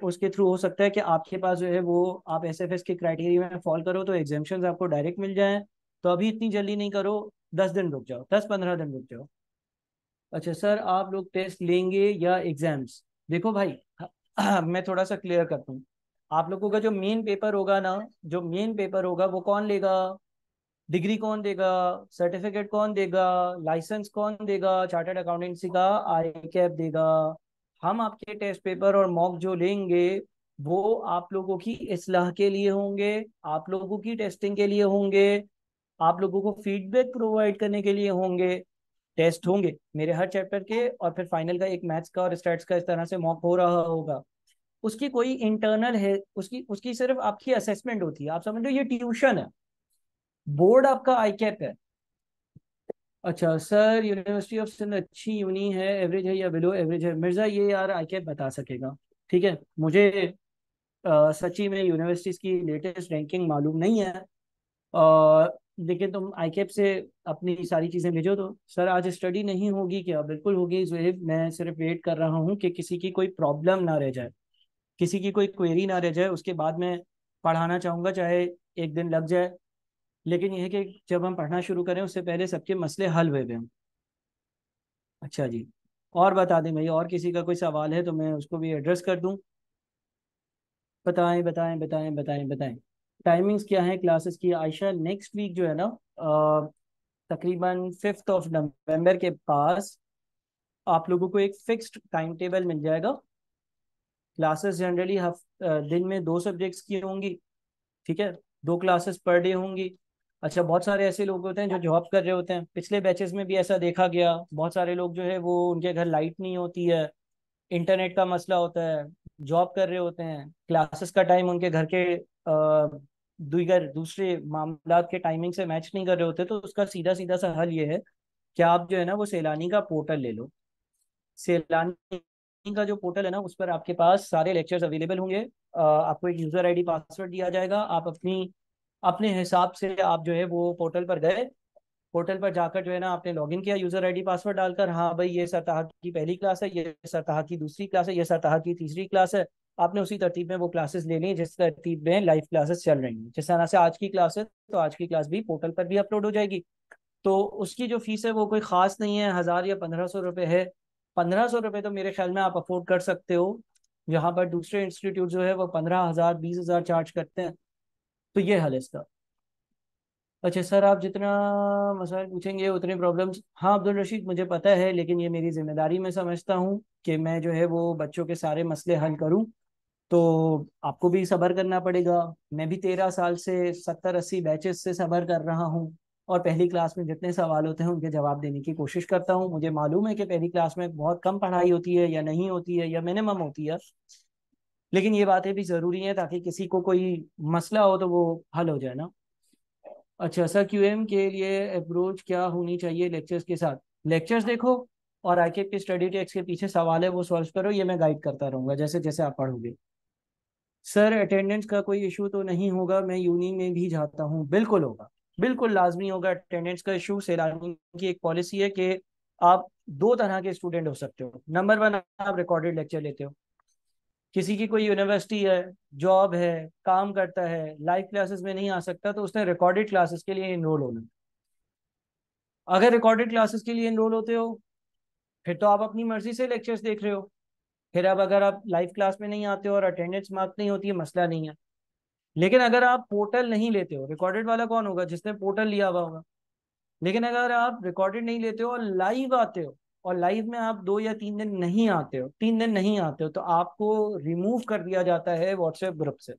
उसके थ्रू हो सकता है कि आपके पास जो है वो आप एसएफएस के क्राइटेरिया में फॉल करो तो एग्जामेशन आपको डायरेक्ट मिल जाए तो अभी इतनी जल्दी नहीं करो दस दिन रुक जाओ दस पंद्रह दिन रुक जाओ अच्छा सर आप लोग टेस्ट लेंगे या एग्जाम्स देखो भाई मैं थोड़ा सा क्लियर करता हूँ आप लोगों का जो मेन पेपर होगा ना जो मेन पेपर होगा वो कौन लेगा डिग्री कौन देगा सर्टिफिकेट कौन देगा लाइसेंस कौन देगा चार्टर्ड अकाउंटेंसी का आई कैप देगा हम आपके टेस्ट पेपर और मॉक जो लेंगे वो आप लोगों की इसलाह के लिए होंगे आप लोगों की टेस्टिंग के लिए होंगे आप लोगों को फीडबैक प्रोवाइड करने के लिए होंगे टेस्ट होंगे मेरे हर चैप्टर के और फिर फाइनल का एक मैथ्स का और स्टैट्स का इस तरह से मॉक हो रहा होगा उसकी कोई इंटरनल है उसकी उसकी सिर्फ आपकी असेसमेंट होती है आप समझ लो ये ट्यूशन है बोर्ड आपका आई कैप है अच्छा सर यूनिवर्सिटी ऑफ सिंध अच्छी यूनि है एवरेज है या बिलो एवरेज है मिर्जा ये यार आई कैप बता सकेगा ठीक है मुझे सची में यूनिवर्सिटीज की लेटेस्ट रैंकिंग मालूम नहीं है लेकिन तुम आई कैप से अपनी सारी चीज़ें भेजो तो सर आज स्टडी नहीं होगी क्या बिल्कुल होगी जो मैं सिर्फ वेट कर रहा हूँ कि किसी की कोई प्रॉब्लम ना रह जाए किसी की कोई क्वेरी ना रह जाए उसके बाद मैं पढ़ाना चाहूँगा चाहे एक दिन लग जाए लेकिन यह है कि जब हम पढ़ना शुरू करें उससे पहले सबके मसले हल हुए हुए अच्छा जी और बता दें भाई और किसी का कोई सवाल है तो मैं उसको भी एड्रेस कर दूं बताएं बताएं बताएं बताएं बताएं टाइमिंग्स क्या है क्लासेस की आयशा नेक्स्ट वीक जो है ना तकरीबन फिफ्थ ऑफ नवंबर के पास आप लोगों को एक फिक्स्ड टाइम टेबल मिल जाएगा क्लासेस जनरली हफ दिन में दो सब्जेक्ट्स की होंगी ठीक है दो क्लासेस पर डे होंगी अच्छा बहुत सारे ऐसे लोग होते हैं जो जॉब कर रहे होते हैं पिछले बैचेस में भी ऐसा देखा गया बहुत सारे लोग जो है वो उनके घर लाइट नहीं होती है इंटरनेट का मसला होता है जॉब कर रहे होते हैं क्लासेस का टाइम उनके घर के दीगर दूसरे मामला के टाइमिंग से मैच नहीं कर रहे होते तो उसका सीधा सीधा सा हल ये है कि आप जो है ना वो सैलानी का पोर्टल ले लो सैलानी का जो पोर्टल है ना उस पर आपके पास सारे लेक्चर्स अवेलेबल होंगे आपको एक यूजर आईडी पासवर्ड दिया जाएगा आप अपनी अपने हिसाब से आप जो है वो पोर्टल पर गए पोर्टल पर जाकर जो है ना आपने लॉगिन किया यूजर आईडी पासवर्ड डालकर हाँ भाई ये सतह की पहली क्लास है ये सतह की दूसरी क्लास है ये सतह की तीसरी क्लास है आपने उसी तरतीब में वो क्लासेस ले ली जिस तरतीब में लाइव क्लासेस चल रही हैं जिस तरह से आज की क्लास है तो आज की क्लास भी पोर्टल पर भी अपलोड हो जाएगी तो उसकी जो फीस है वो कोई खास नहीं है हज़ार या पंद्रह सौ रुपये है पंद्रह सौ रुपये तो मेरे ख्याल में आप अफोर्ड कर सकते हो यहाँ पर दूसरे इंस्टीट्यूट जो है वो पंद्रह हज़ार बीस हज़ार चार्ज करते हैं तो ये हाल है इसका अच्छा सर आप जितना मसाइल पूछेंगे उतने प्रॉब्लम्स हाँ अब्दुल रशीद मुझे पता है लेकिन ये मेरी जिम्मेदारी में समझता हूँ कि मैं जो है वो बच्चों के सारे मसले हल करूँ तो आपको भी सबर करना पड़ेगा मैं भी तेरह साल से सत्तर अस्सी बैचेस से सबर कर रहा हूँ और पहली क्लास में जितने सवाल होते हैं उनके जवाब देने की कोशिश करता हूँ मुझे मालूम है कि पहली क्लास में बहुत कम पढ़ाई होती है या नहीं होती है या मिनिमम होती है लेकिन ये बातें भी ज़रूरी हैं ताकि किसी को कोई मसला हो तो वो हल हो जाए ना अच्छा सर क्यू एम के लिए अप्रोच क्या होनी चाहिए लेक्चर्स के साथ लेक्चर्स देखो और आई के स्टडी टेक्स के पीछे सवाल है वो सॉल्व करो ये मैं गाइड करता रहूंगा जैसे जैसे आप पढ़ोगे सर अटेंडेंस का कोई इशू तो नहीं होगा मैं यूनी में भी जाता हूँ बिल्कुल होगा बिल्कुल लाजमी होगा अटेंडेंस का इशू सैलानी की एक पॉलिसी है कि आप दो तरह के स्टूडेंट हो सकते हो नंबर वन आप रिकॉर्डेड लेक्चर लेते हो किसी की कोई यूनिवर्सिटी है जॉब है काम करता है लाइव क्लासेस में नहीं आ सकता तो उसने रिकॉर्डेड क्लासेस के लिए इनरोल होना अगर रिकॉर्डेड क्लासेस के लिए इनरोल होते हो फिर तो आप अपनी मर्जी से लेक्चर्स देख रहे हो फिर अब अगर आप लाइव क्लास में नहीं आते हो और अटेंडेंस मार्क नहीं होती है मसला नहीं है लेकिन अगर आप पोर्टल नहीं लेते हो रिकॉर्डेड वाला कौन होगा जिसने पोर्टल लिया हुआ होगा लेकिन अगर आप रिकॉर्डेड नहीं लेते हो और लाइव आते हो और लाइव में आप दो या तीन दिन नहीं आते हो तीन दिन नहीं आते हो तो आपको रिमूव कर दिया जाता है व्हाट्सएप ग्रुप से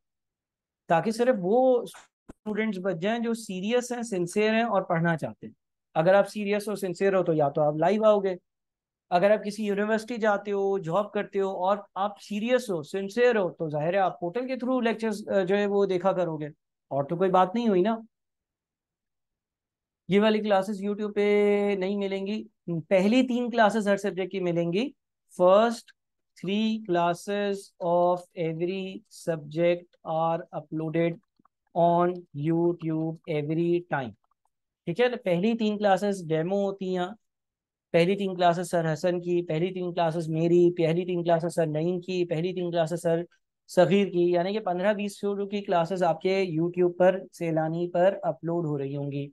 ताकि सिर्फ वो स्टूडेंट्स बच जाएं जो सीरियस हैं सिंसियर हैं और पढ़ना चाहते हैं अगर आप सीरियस हो सिंसियर हो तो या तो आप लाइव आओगे अगर आप किसी यूनिवर्सिटी जाते हो जॉब करते हो और आप सीरियस हो सिंसियर हो तो जाहिर है आप पोर्टल के थ्रू लेक्चर्स जो है वो देखा करोगे और तो कोई बात नहीं हुई ना ये वाली क्लासेस यूट्यूब पे नहीं मिलेंगी पहली तीन क्लासेस हर सब्जेक्ट की मिलेंगी first three classes of every subject are uploaded on YouTube every time ठीक है ना तो पहली तीन क्लासेस डेमो होती हैं पहली तीन क्लासेस सर हसन की पहली तीन क्लासेस मेरी पहली तीन क्लासेस सर नईम की पहली तीन क्लासेस सर सगीर की यानी कि पंद्रह बीस शुरू की क्लासेस आपके यूट्यूब पर सैलानी पर अपलोड हो रही होंगी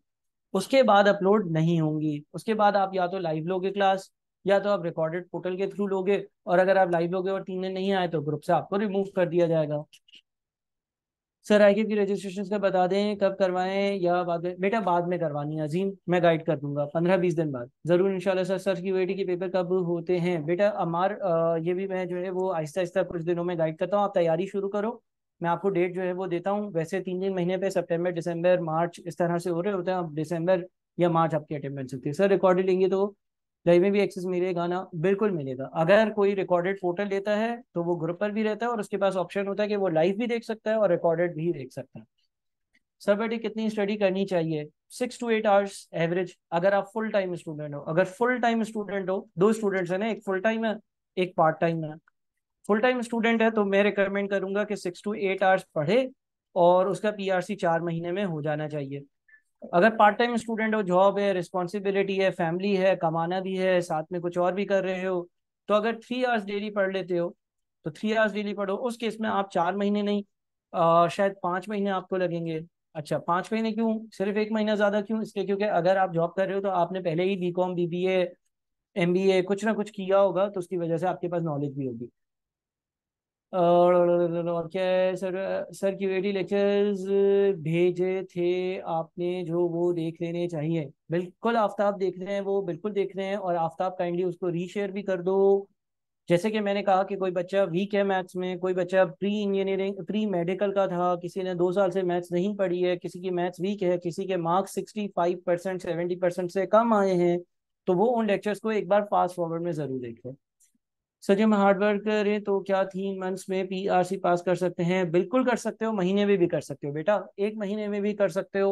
उसके बाद अपलोड नहीं होंगी उसके बाद आप या तो लाइव लोगे क्लास या तो आप रिकॉर्डेड पोर्टल के थ्रू लोगे और अगर आप लाइव लोगे और तीन दिन नहीं आए तो ग्रुप से आपको रिमूव कर दिया जाएगा सर आई की रजिस्ट्रेशन का बता दें कब करवाएं या बाद में बेटा बाद में करवानी है अजीम मैं गाइड कर दूंगा पंद्रह बीस दिन बाद जरूर इंशाल्लाह सर सर की वेटी के पेपर कब होते हैं बेटा अमार ये भी मैं जो है वो आहिस्ता आहिस्ता कुछ दिनों में गाइड करता हूँ आप तैयारी शुरू करो मैं आपको डेट जो है वो देता हूँ वैसे तीन तीन महीने पे सितंबर दिसंबर मार्च इस तरह से हो रहे होते हैं अब दिसंबर या मार्च आपकी अटेंडेंस सकती है सर रिकॉर्डेड लेंगे तो लाइव में भी एक्सेस मिलेगा गाना बिल्कुल मिलेगा अगर कोई रिकॉर्डेड पोर्टल लेता है तो वो ग्रुप पर भी रहता है और उसके पास ऑप्शन होता है कि वो लाइव भी देख सकता है और रिकॉर्डेड भी देख सकता है सर बेटे कितनी स्टडी करनी चाहिए six to eight hours average अगर आप फुल टाइम स्टूडेंट हो अगर फुल टाइम स्टूडेंट हो दो स्टूडेंट्स हैं ना एक फुल टाइम है एक पार्ट टाइम है फुल टाइम स्टूडेंट है तो मैं रिकमेंड करूंगा कि सिक्स टू एट आवर्स पढ़े और उसका पी आर सी चार महीने में हो जाना चाहिए अगर पार्ट टाइम स्टूडेंट हो जॉब है रिस्पॉन्सिबिलिटी है फैमिली है कमाना भी है साथ में कुछ और भी कर रहे हो तो अगर थ्री आवर्स डेली पढ़ लेते हो तो थ्री आवर्स डेली पढ़ो उस केस में आप चार महीने नहीं आ, शायद पाँच महीने आपको लगेंगे अच्छा पाँच महीने क्यों सिर्फ एक महीना ज़्यादा क्यों इसके क्योंकि अगर आप जॉब कर रहे हो तो आपने पहले ही B com B B A M B A कुछ ना कुछ किया होगा तो उसकी वजह से आपके पास नॉलेज भी होगी और क्या है सर सर क्यूएटी लेक्चर्स भेजे थे आपने जो वो देख लेने चाहिए बिल्कुल आफ्ताब देख रहे हैं वो बिल्कुल देख रहे हैं और आफ्ताब काइंडली उसको रीशेयर भी कर दो जैसे कि मैंने कहा कि कोई बच्चा वीक है मैथ्स में कोई बच्चा प्री इंजीनियरिंग प्री मेडिकल का था किसी ने दो साल से मैथ्स नहीं पढ़ी है किसी की मैथ्स वीक है किसी के marks sixty five percent seventy percent से कम आए हैं तो वो उन लेक्चर्स को एक बार फास्ट फॉरवर्ड में ज़रूर देखें सर जी हम हार्ड वर्क करें तो क्या तीन मंथ्स में पीआरसी पास कर सकते हैं बिल्कुल कर सकते हो महीने में भी कर सकते हो बेटा एक महीने में भी कर सकते हो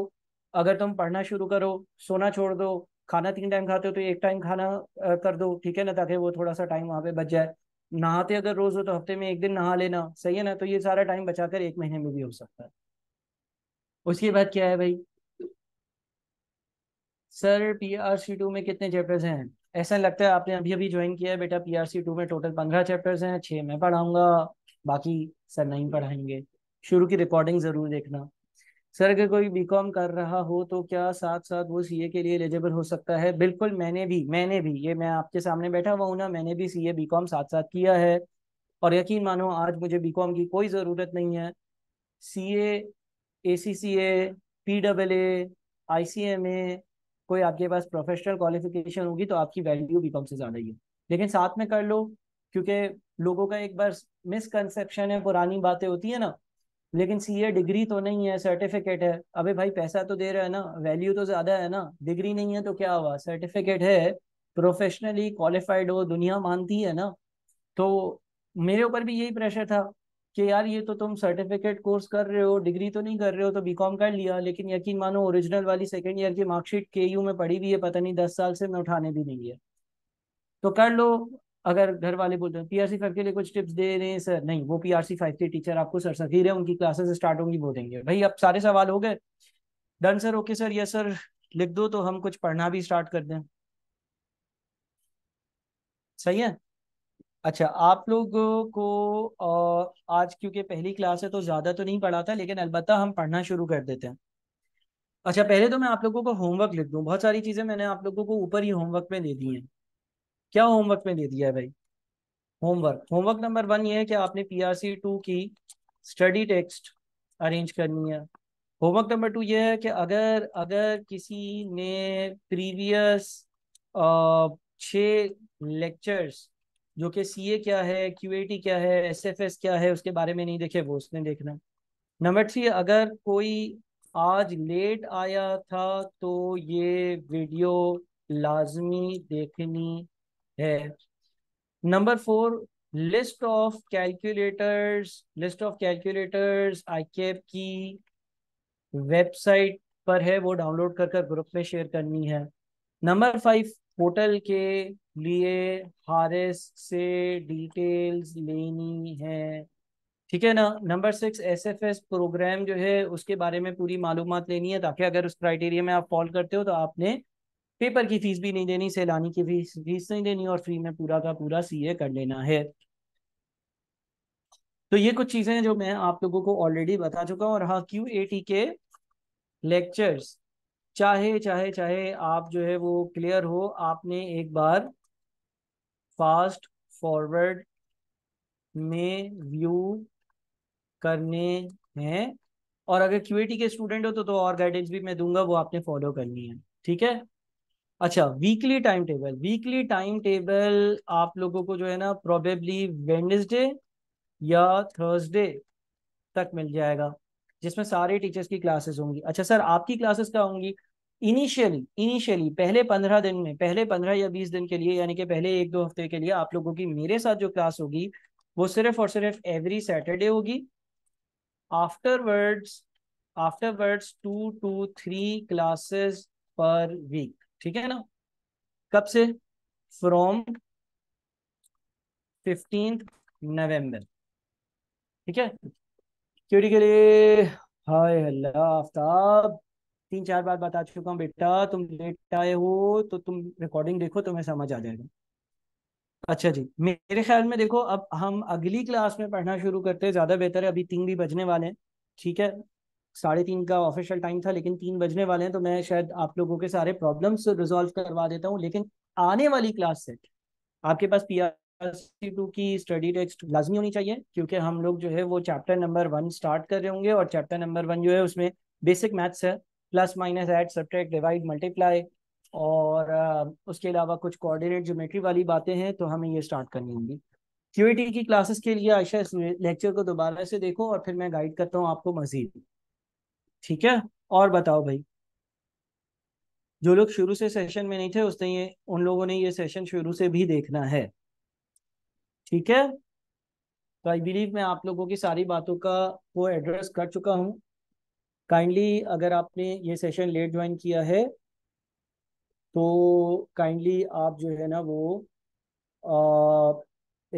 अगर तुम पढ़ना शुरू करो सोना छोड़ दो खाना तीन टाइम खाते हो तो एक टाइम खाना कर दो ठीक है ना ताकि वो थोड़ा सा टाइम वहाँ पे बच जाए नहाते अगर रोज हो तो हफ्ते में एक दिन नहा लेना सही है ना तो ये सारा टाइम बचाकर एक महीने में भी हो सकता है उसके बाद क्या है भाई sir P R C two में कितने चैप्टर्स हैं ऐसा लगता है आपने अभी अभी ज्वाइन किया है बेटा पीआरसी टू में टोटल पंद्रह चैप्टर्स हैं छः मैं पढ़ाऊंगा बाकी सर नहीं पढ़ाएंगे शुरू की रिकॉर्डिंग ज़रूर देखना सर अगर कोई कॉम कर रहा हो तो क्या साथ साथ वो सीए के लिए एलिजिबल हो सकता है बिल्कुल मैंने भी मैंने भी ये मैं आपके सामने बैठा हुआ हूँ ना मैंने भी सीए बीकॉम साथ साथ किया है और यकीन मानो आज मुझे कॉम की कोई ज़रूरत नहीं है C A C C A P double A I C M A कोई आपके पास प्रोफेशनल क्वालिफिकेशन होगी तो आपकी वैल्यू भी कम से ज्यादा ही है लेकिन साथ में कर लो क्योंकि लोगों का एक बार मिसकनसेप्शन है पुरानी बातें होती है ना लेकिन ए डिग्री तो नहीं है सर्टिफिकेट है अबे भाई पैसा तो दे रहा है ना वैल्यू तो ज्यादा है ना डिग्री नहीं है तो क्या हुआ सर्टिफिकेट है प्रोफेशनली क्वालिफाइड हो दुनिया मानती है ना तो मेरे ऊपर भी यही प्रेशर था कि यार ये तो तुम सर्टिफिकेट कोर्स कर रहे हो डिग्री तो नहीं कर रहे हो तो बीकॉम कर लिया लेकिन यकीन मानो ओरिजिनल वाली सेकेंड ईयर की मार्कशीट के यू में पढ़ी हुई है पता नहीं दस साल से मैं उठाने भी नहीं है तो कर लो अगर घर वाले बोलते हैं पीआरसी फाइव के लिए कुछ टिप्स दे रहे हैं सर नहीं वो पीआरसी फाइव के टीचर आपको सर सखीर है उनकी क्लासेस स्टार्ट होंगी वो देंगे भाई अब सारे सवाल हो गए done sir okay sir yes sir लिख दो तो हम कुछ पढ़ना भी स्टार्ट कर दें सही है अच्छा आप लोगों को आज क्योंकि पहली क्लास है तो ज़्यादा तो नहीं पढ़ाता लेकिन अलबत् हम पढ़ना शुरू कर देते हैं अच्छा पहले तो मैं आप लोगों को होमवर्क लिख दूँ बहुत सारी चीज़ें मैंने आप लोगों को ऊपर ही होमवर्क में दे दी हैं क्या होमवर्क में दे दिया है भाई होमवर्क होमवर्क नंबर वन ये है कि आपने पी आर सी टू की स्टडी टेक्स्ट अरेंज करनी है होमवर्क नंबर टू ये है कि अगर अगर किसी ने प्रीवियस छः लेक्चर्स जो कि सी ए क्या है क्यू ए टी क्या है एस एफ एस क्या है उसके बारे में नहीं देखे वो उसने देखना नंबर थ्री अगर कोई आज लेट आया था तो ये वीडियो लाजमी देखनी है number four of calculators list of calculators I ICAP की वेबसाइट पर है वो डाउनलोड कर कर ग्रुप में शेयर करनी है नंबर फाइव होटल के लिए हारिस से डिटेल्स लेनी है ठीक है ना नंबर सिक्स एसएफएस प्रोग्राम जो है उसके बारे में पूरी मालूम लेनी है ताकि अगर उस क्राइटेरिया में आप फॉल करते हो तो आपने पेपर की फीस भी नहीं देनी सैलानी की फीस फीस नहीं देनी और फ्री में पूरा का पूरा सीए कर लेना है तो ये कुछ चीजें हैं जो मैं आप लोगों को ऑलरेडी बता चुका हूँ और हाँ क्यू ए टी के लेक्चर्स चाहे चाहे चाहे आप जो है वो क्लियर हो आपने एक बार फास्ट फॉरवर्ड में व्यू करने हैं और अगर क्यूएटी के स्टूडेंट हो तो तो और गाइडेंस भी मैं दूंगा वो आपने फॉलो करनी है ठीक है अच्छा weekly time table weekly time table आप लोगों को जो है ना प्रोबेबली वेडनेसडे या थर्सडे तक मिल जाएगा जिसमें सारे टीचर्स की क्लासेस होंगी अच्छा सर आपकी क्लासेस क्या होंगी इनिशियली इनिशियली पहले पंद्रह दिन में पहले पंद्रह या बीस दिन के लिए यानी कि पहले एक दो हफ्ते के लिए आप लोगों की मेरे साथ जो क्लास होगी वो सिर्फ और सिर्फ एवरी सैटरडे होगी afterwards afterwards two to three classes per week ठीक है ना कब से फ्रॉम फिफ्टींथ नवंबर ठीक है क्योंकि के लिए हाय अल्लाह आफ्ताब तीन चार बार बता चुका हूँ बेटा तुम लेट आए हो तो तुम रिकॉर्डिंग देखो तुम्हें समझ आ जाएगा अच्छा जी मेरे ख्याल में देखो अब हम अगली क्लास में पढ़ना शुरू करते हैं ज़्यादा बेहतर है अभी तीन भी बजने वाले हैं ठीक है साढ़े तीन का ऑफिशियल टाइम था लेकिन तीन बजने वाले हैं तो मैं शायद आप लोगों के सारे प्रॉब्लम्स रिजॉल्व करवा देता हूँ लेकिन आने वाली क्लास से आपके पास पी टू की स्टडी टेक्स्ट लाजमी होनी चाहिए क्योंकि हम लोग जो है वो चैप्टर नंबर वन स्टार्ट कर रहे होंगे और चैप्टर नंबर वन जो है उसमें बेसिक मैथ्स है plus minus add subtract divide multiply और उसके अलावा कुछ कोऑर्डिनेट ज्योमेट्री वाली बातें हैं तो हमें ये स्टार्ट करनी होंगी क्यू की क्लासेस के लिए आयशा इस लेक्चर को दोबारा से देखो और फिर मैं गाइड करता हूँ आपको मजीद ठीक है और बताओ भाई जो लोग शुरू से सेशन में नहीं थे उसने ये उन लोगों ने ये सेशन शुरू से भी देखना है ठीक है तो आई बिलीव मैं आप लोगों की सारी बातों का वो एड्रेस कर चुका हूँ काइंडली अगर आपने ये सेशन लेट ज्वाइन किया है तो काइंडली आप जो है ना वो आ,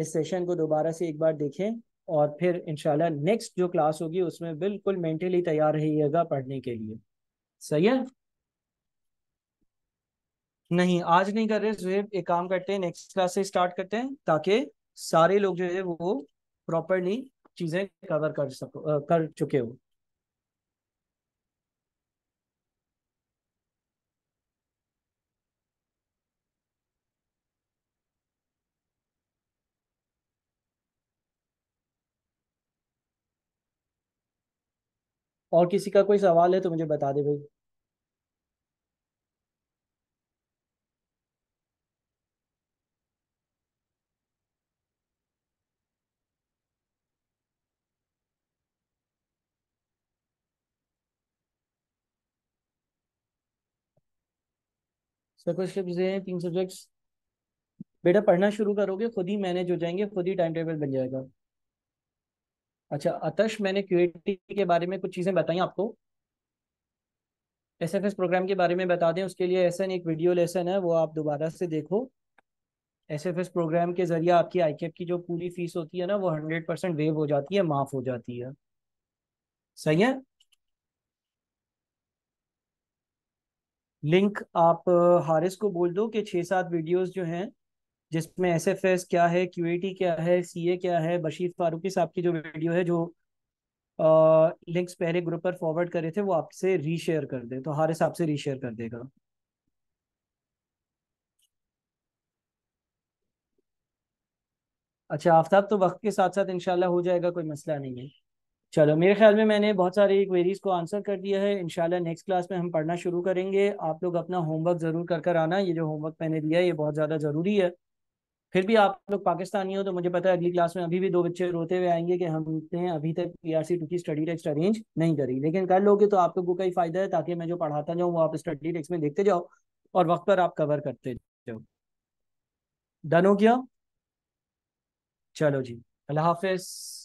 इस सेशन को दोबारा से एक बार देखें और फिर इंशाल्लाह नेक्स्ट जो क्लास होगी उसमें बिल्कुल मेंटली तैयार रहिएगा पढ़ने के लिए सही है नहीं आज नहीं कर रहे जुहेब एक काम करते हैं नेक्स्ट क्लास से स्टार्ट करते हैं ताकि सारे लोग जो है वो प्रॉपरली चीज़ें कवर कर सको कर चुके हो और किसी का कोई सवाल है तो मुझे बता दे भाई सर्कलशिप्स हैं तीन सब्जेक्ट्स बेटा पढ़ना शुरू करोगे खुद ही मैनेज हो जाएंगे खुद ही टाइम टेबल बन जाएगा अच्छा अतश मैंने क्यूएटी के बारे में कुछ चीज़ें बताई आपको एसएफएस प्रोग्राम के बारे में बता दें उसके लिए एसएन एक वीडियो लेसन है वो आप दोबारा से देखो एसएफएस प्रोग्राम के जरिए आपकी आई की जो पूरी फीस होती है ना वो हंड्रेड परसेंट वेव हो जाती है माफ हो जाती है सही है लिंक आप हारिस को बोल दो कि छः सात वीडियोस जो हैं जिसमें एस एफ एस क्या है टी क्या है सी ए क्या है बशीर फारूकी साहब की जो वीडियो है जो आ, लिंक्स पहले ग्रुप पर फॉरवर्ड करे थे वो आपसे रीशेयर कर दे तो हारिस आपसे रीशेयर कर देगा अच्छा आफ्ताब तो वक्त के साथ साथ इनशाला हो जाएगा कोई मसला नहीं है चलो मेरे ख्याल में मैंने बहुत सारी क्वेरीज को आंसर कर दिया है इनशाला नेक्स्ट क्लास में हम पढ़ना शुरू करेंगे आप लोग अपना होमवर्क ज़रूर कर कर आना ये जो होमवर्क मैंने दिया है ये बहुत ज़्यादा ज़रूरी है फिर भी आप लोग पाकिस्तानी हो तो मुझे पता है अगली क्लास में अभी भी दो बच्चे रोते हुए आएंगे कि हमने अभी तक पीआरसी टू की स्टडी टेक्स्ट अरेंज नहीं करी लेकिन कर लोगे तो आप लोगों का ही फायदा है ताकि मैं जो पढ़ाता जाऊँ वो आप स्टडी टेक्स्ट में देखते जाओ और वक्त पर आप कवर करते जाओ डन हो गया चलो जी अल्लाह हाफिज